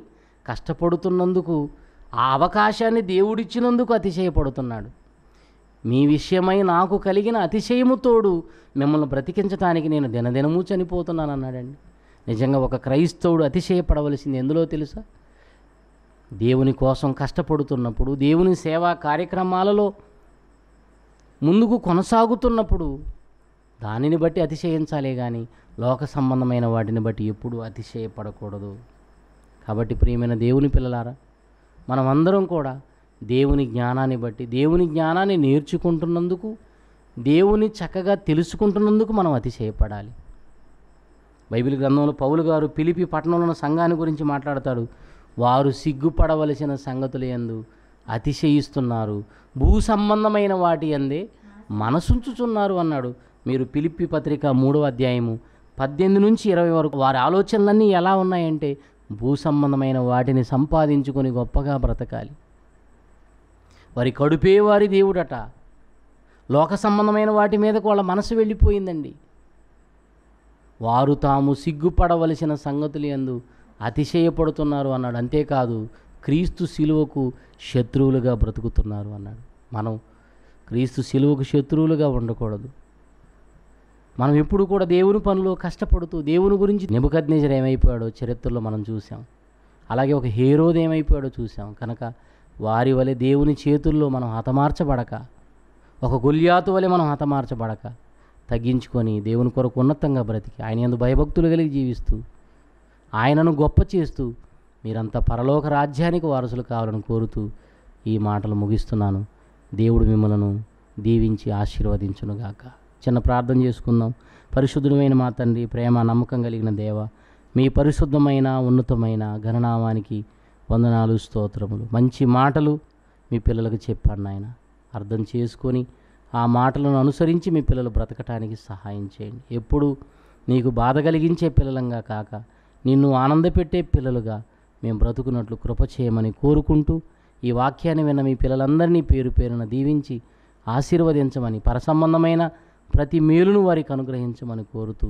కష్టపడుతున్నందుకు ఆ అవకాశాన్ని దేవుడిచ్చినందుకు అతిశయపడుతున్నాడు మీ విషయమై నాకు కలిగిన అతిశయముతోడు మిమ్మల్ని బ్రతికించడానికి నేను దినదినము చనిపోతున్నాను అన్నాడండి నిజంగా ఒక క్రైస్తవుడు అతిశయపడవలసింది ఎందులో తెలుసా దేవుని కోసం కష్టపడుతున్నప్పుడు దేవుని సేవా కార్యక్రమాలలో ముందుకు కొనసాగుతున్నప్పుడు దానిని బట్టి అతిశయించాలే కానీ లోక సంబంధమైన వాటిని బట్టి ఎప్పుడూ అతిశయపడకూడదు కాబట్టి ప్రియమైన దేవుని పిల్లలారా మనమందరం కూడా దేవుని జ్ఞానాన్ని బట్టి దేవుని జ్ఞానాన్ని నేర్చుకుంటున్నందుకు దేవుని చక్కగా తెలుసుకుంటున్నందుకు మనం అతిశయపడాలి బైబిల్ గ్రంథంలో పౌలు గారు పిలిపి పట్టణంలో ఉన్న సంఘాన్ని గురించి మాట్లాడతాడు వారు సిగ్గుపడవలసిన సంగతులు ఎందు అతిశయిస్తున్నారు భూ సంబంధమైన వాటి అందే మనసుంచుచున్నారు అన్నాడు మీరు పిలిపి పత్రిక మూడవ అధ్యాయము పద్దెనిమిది నుంచి ఇరవై వరకు వారి ఆలోచనలన్నీ ఎలా ఉన్నాయంటే భూ సంబంధమైన వాటిని సంపాదించుకొని గొప్పగా బ్రతకాలి వారి కడుపే వారి దేవుడట లోక సంబంధమైన వాటి మీదకు వాళ్ళ మనసు వెళ్ళిపోయిందండి వారు తాము సిగ్గుపడవలసిన సంగతులు ఎందు అతిశయపడుతున్నారు అన్నాడు అంతేకాదు క్రీస్తు శిలువకు శత్రువులుగా బ్రతుకుతున్నారు అన్నాడు మనం క్రీస్తు శిలువకు శత్రువులుగా ఉండకూడదు మనం ఎప్పుడు కూడా దేవుని పనిలో కష్టపడుతూ దేవుని గురించి నిబద్నేజర్ ఏమైపోయాడో చరిత్రలో మనం చూసాం అలాగే ఒక హేరోది ఏమైపోయాడో చూసాం కనుక వారి వలె దేవుని చేతుల్లో మనం హతమార్చబడక ఒక గుళ్యాతు వలె మనం హతమార్చబడక తగ్గించుకొని దేవుని కొరకు ఉన్నతంగా బ్రతికి ఆయన ఎందు భయభక్తులు కలిగి జీవిస్తూ ఆయనను గొప్ప చేస్తూ మీరంతా పరలోక రాజ్యానికి వారసులు కావాలని కోరుతూ ఈ మాటలు ముగిస్తున్నాను దేవుడు మిమ్మలను దీవించి ఆశీర్వదించునుగాక చిన్న ప్రార్థన చేసుకుందాం పరిశుద్ధమైన మా తండ్రి ప్రేమ నమ్మకం కలిగిన దేవ మీ పరిశుద్ధమైన ఉన్నతమైన ఘననామానికి వందనాలు స్తోత్రములు మంచి మాటలు మీ పిల్లలకు చెప్పాను నాయన అర్థం చేసుకొని ఆ మాటలను అనుసరించి మీ పిల్లలు బ్రతకటానికి సహాయం చేయండి ఎప్పుడు నీకు బాధ కలిగించే పిల్లలంగా కాక నిన్ను ఆనందపెట్టే పిల్లలుగా మేము బ్రతుకున్నట్లు కృప చేయమని కోరుకుంటూ ఈ వాక్యాన్ని విన్న మీ పిల్లలందరినీ పేరు పేరున దీవించి ఆశీర్వదించమని పరసంబంధమైన ప్రతి మేలును వారికి అనుగ్రహించమని కోరుతూ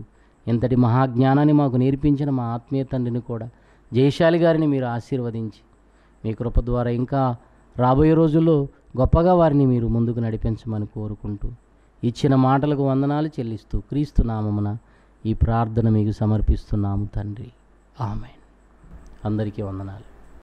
ఇంతటి మహాజ్ఞానాన్ని మాకు నేర్పించిన మా ఆత్మీయ తండ్రిని కూడా జయశాలి గారిని మీరు ఆశీర్వదించి మీ కృప ద్వారా ఇంకా రాబోయే రోజుల్లో గొప్పగా వారిని మీరు ముందుకు నడిపించమని కోరుకుంటూ ఇచ్చిన మాటలకు వందనాలు చెల్లిస్తూ క్రీస్తు నామమున ఈ ప్రార్థన మీకు సమర్పిస్తున్నాము తండ్రి ఆమె అందరికీ వందనాలు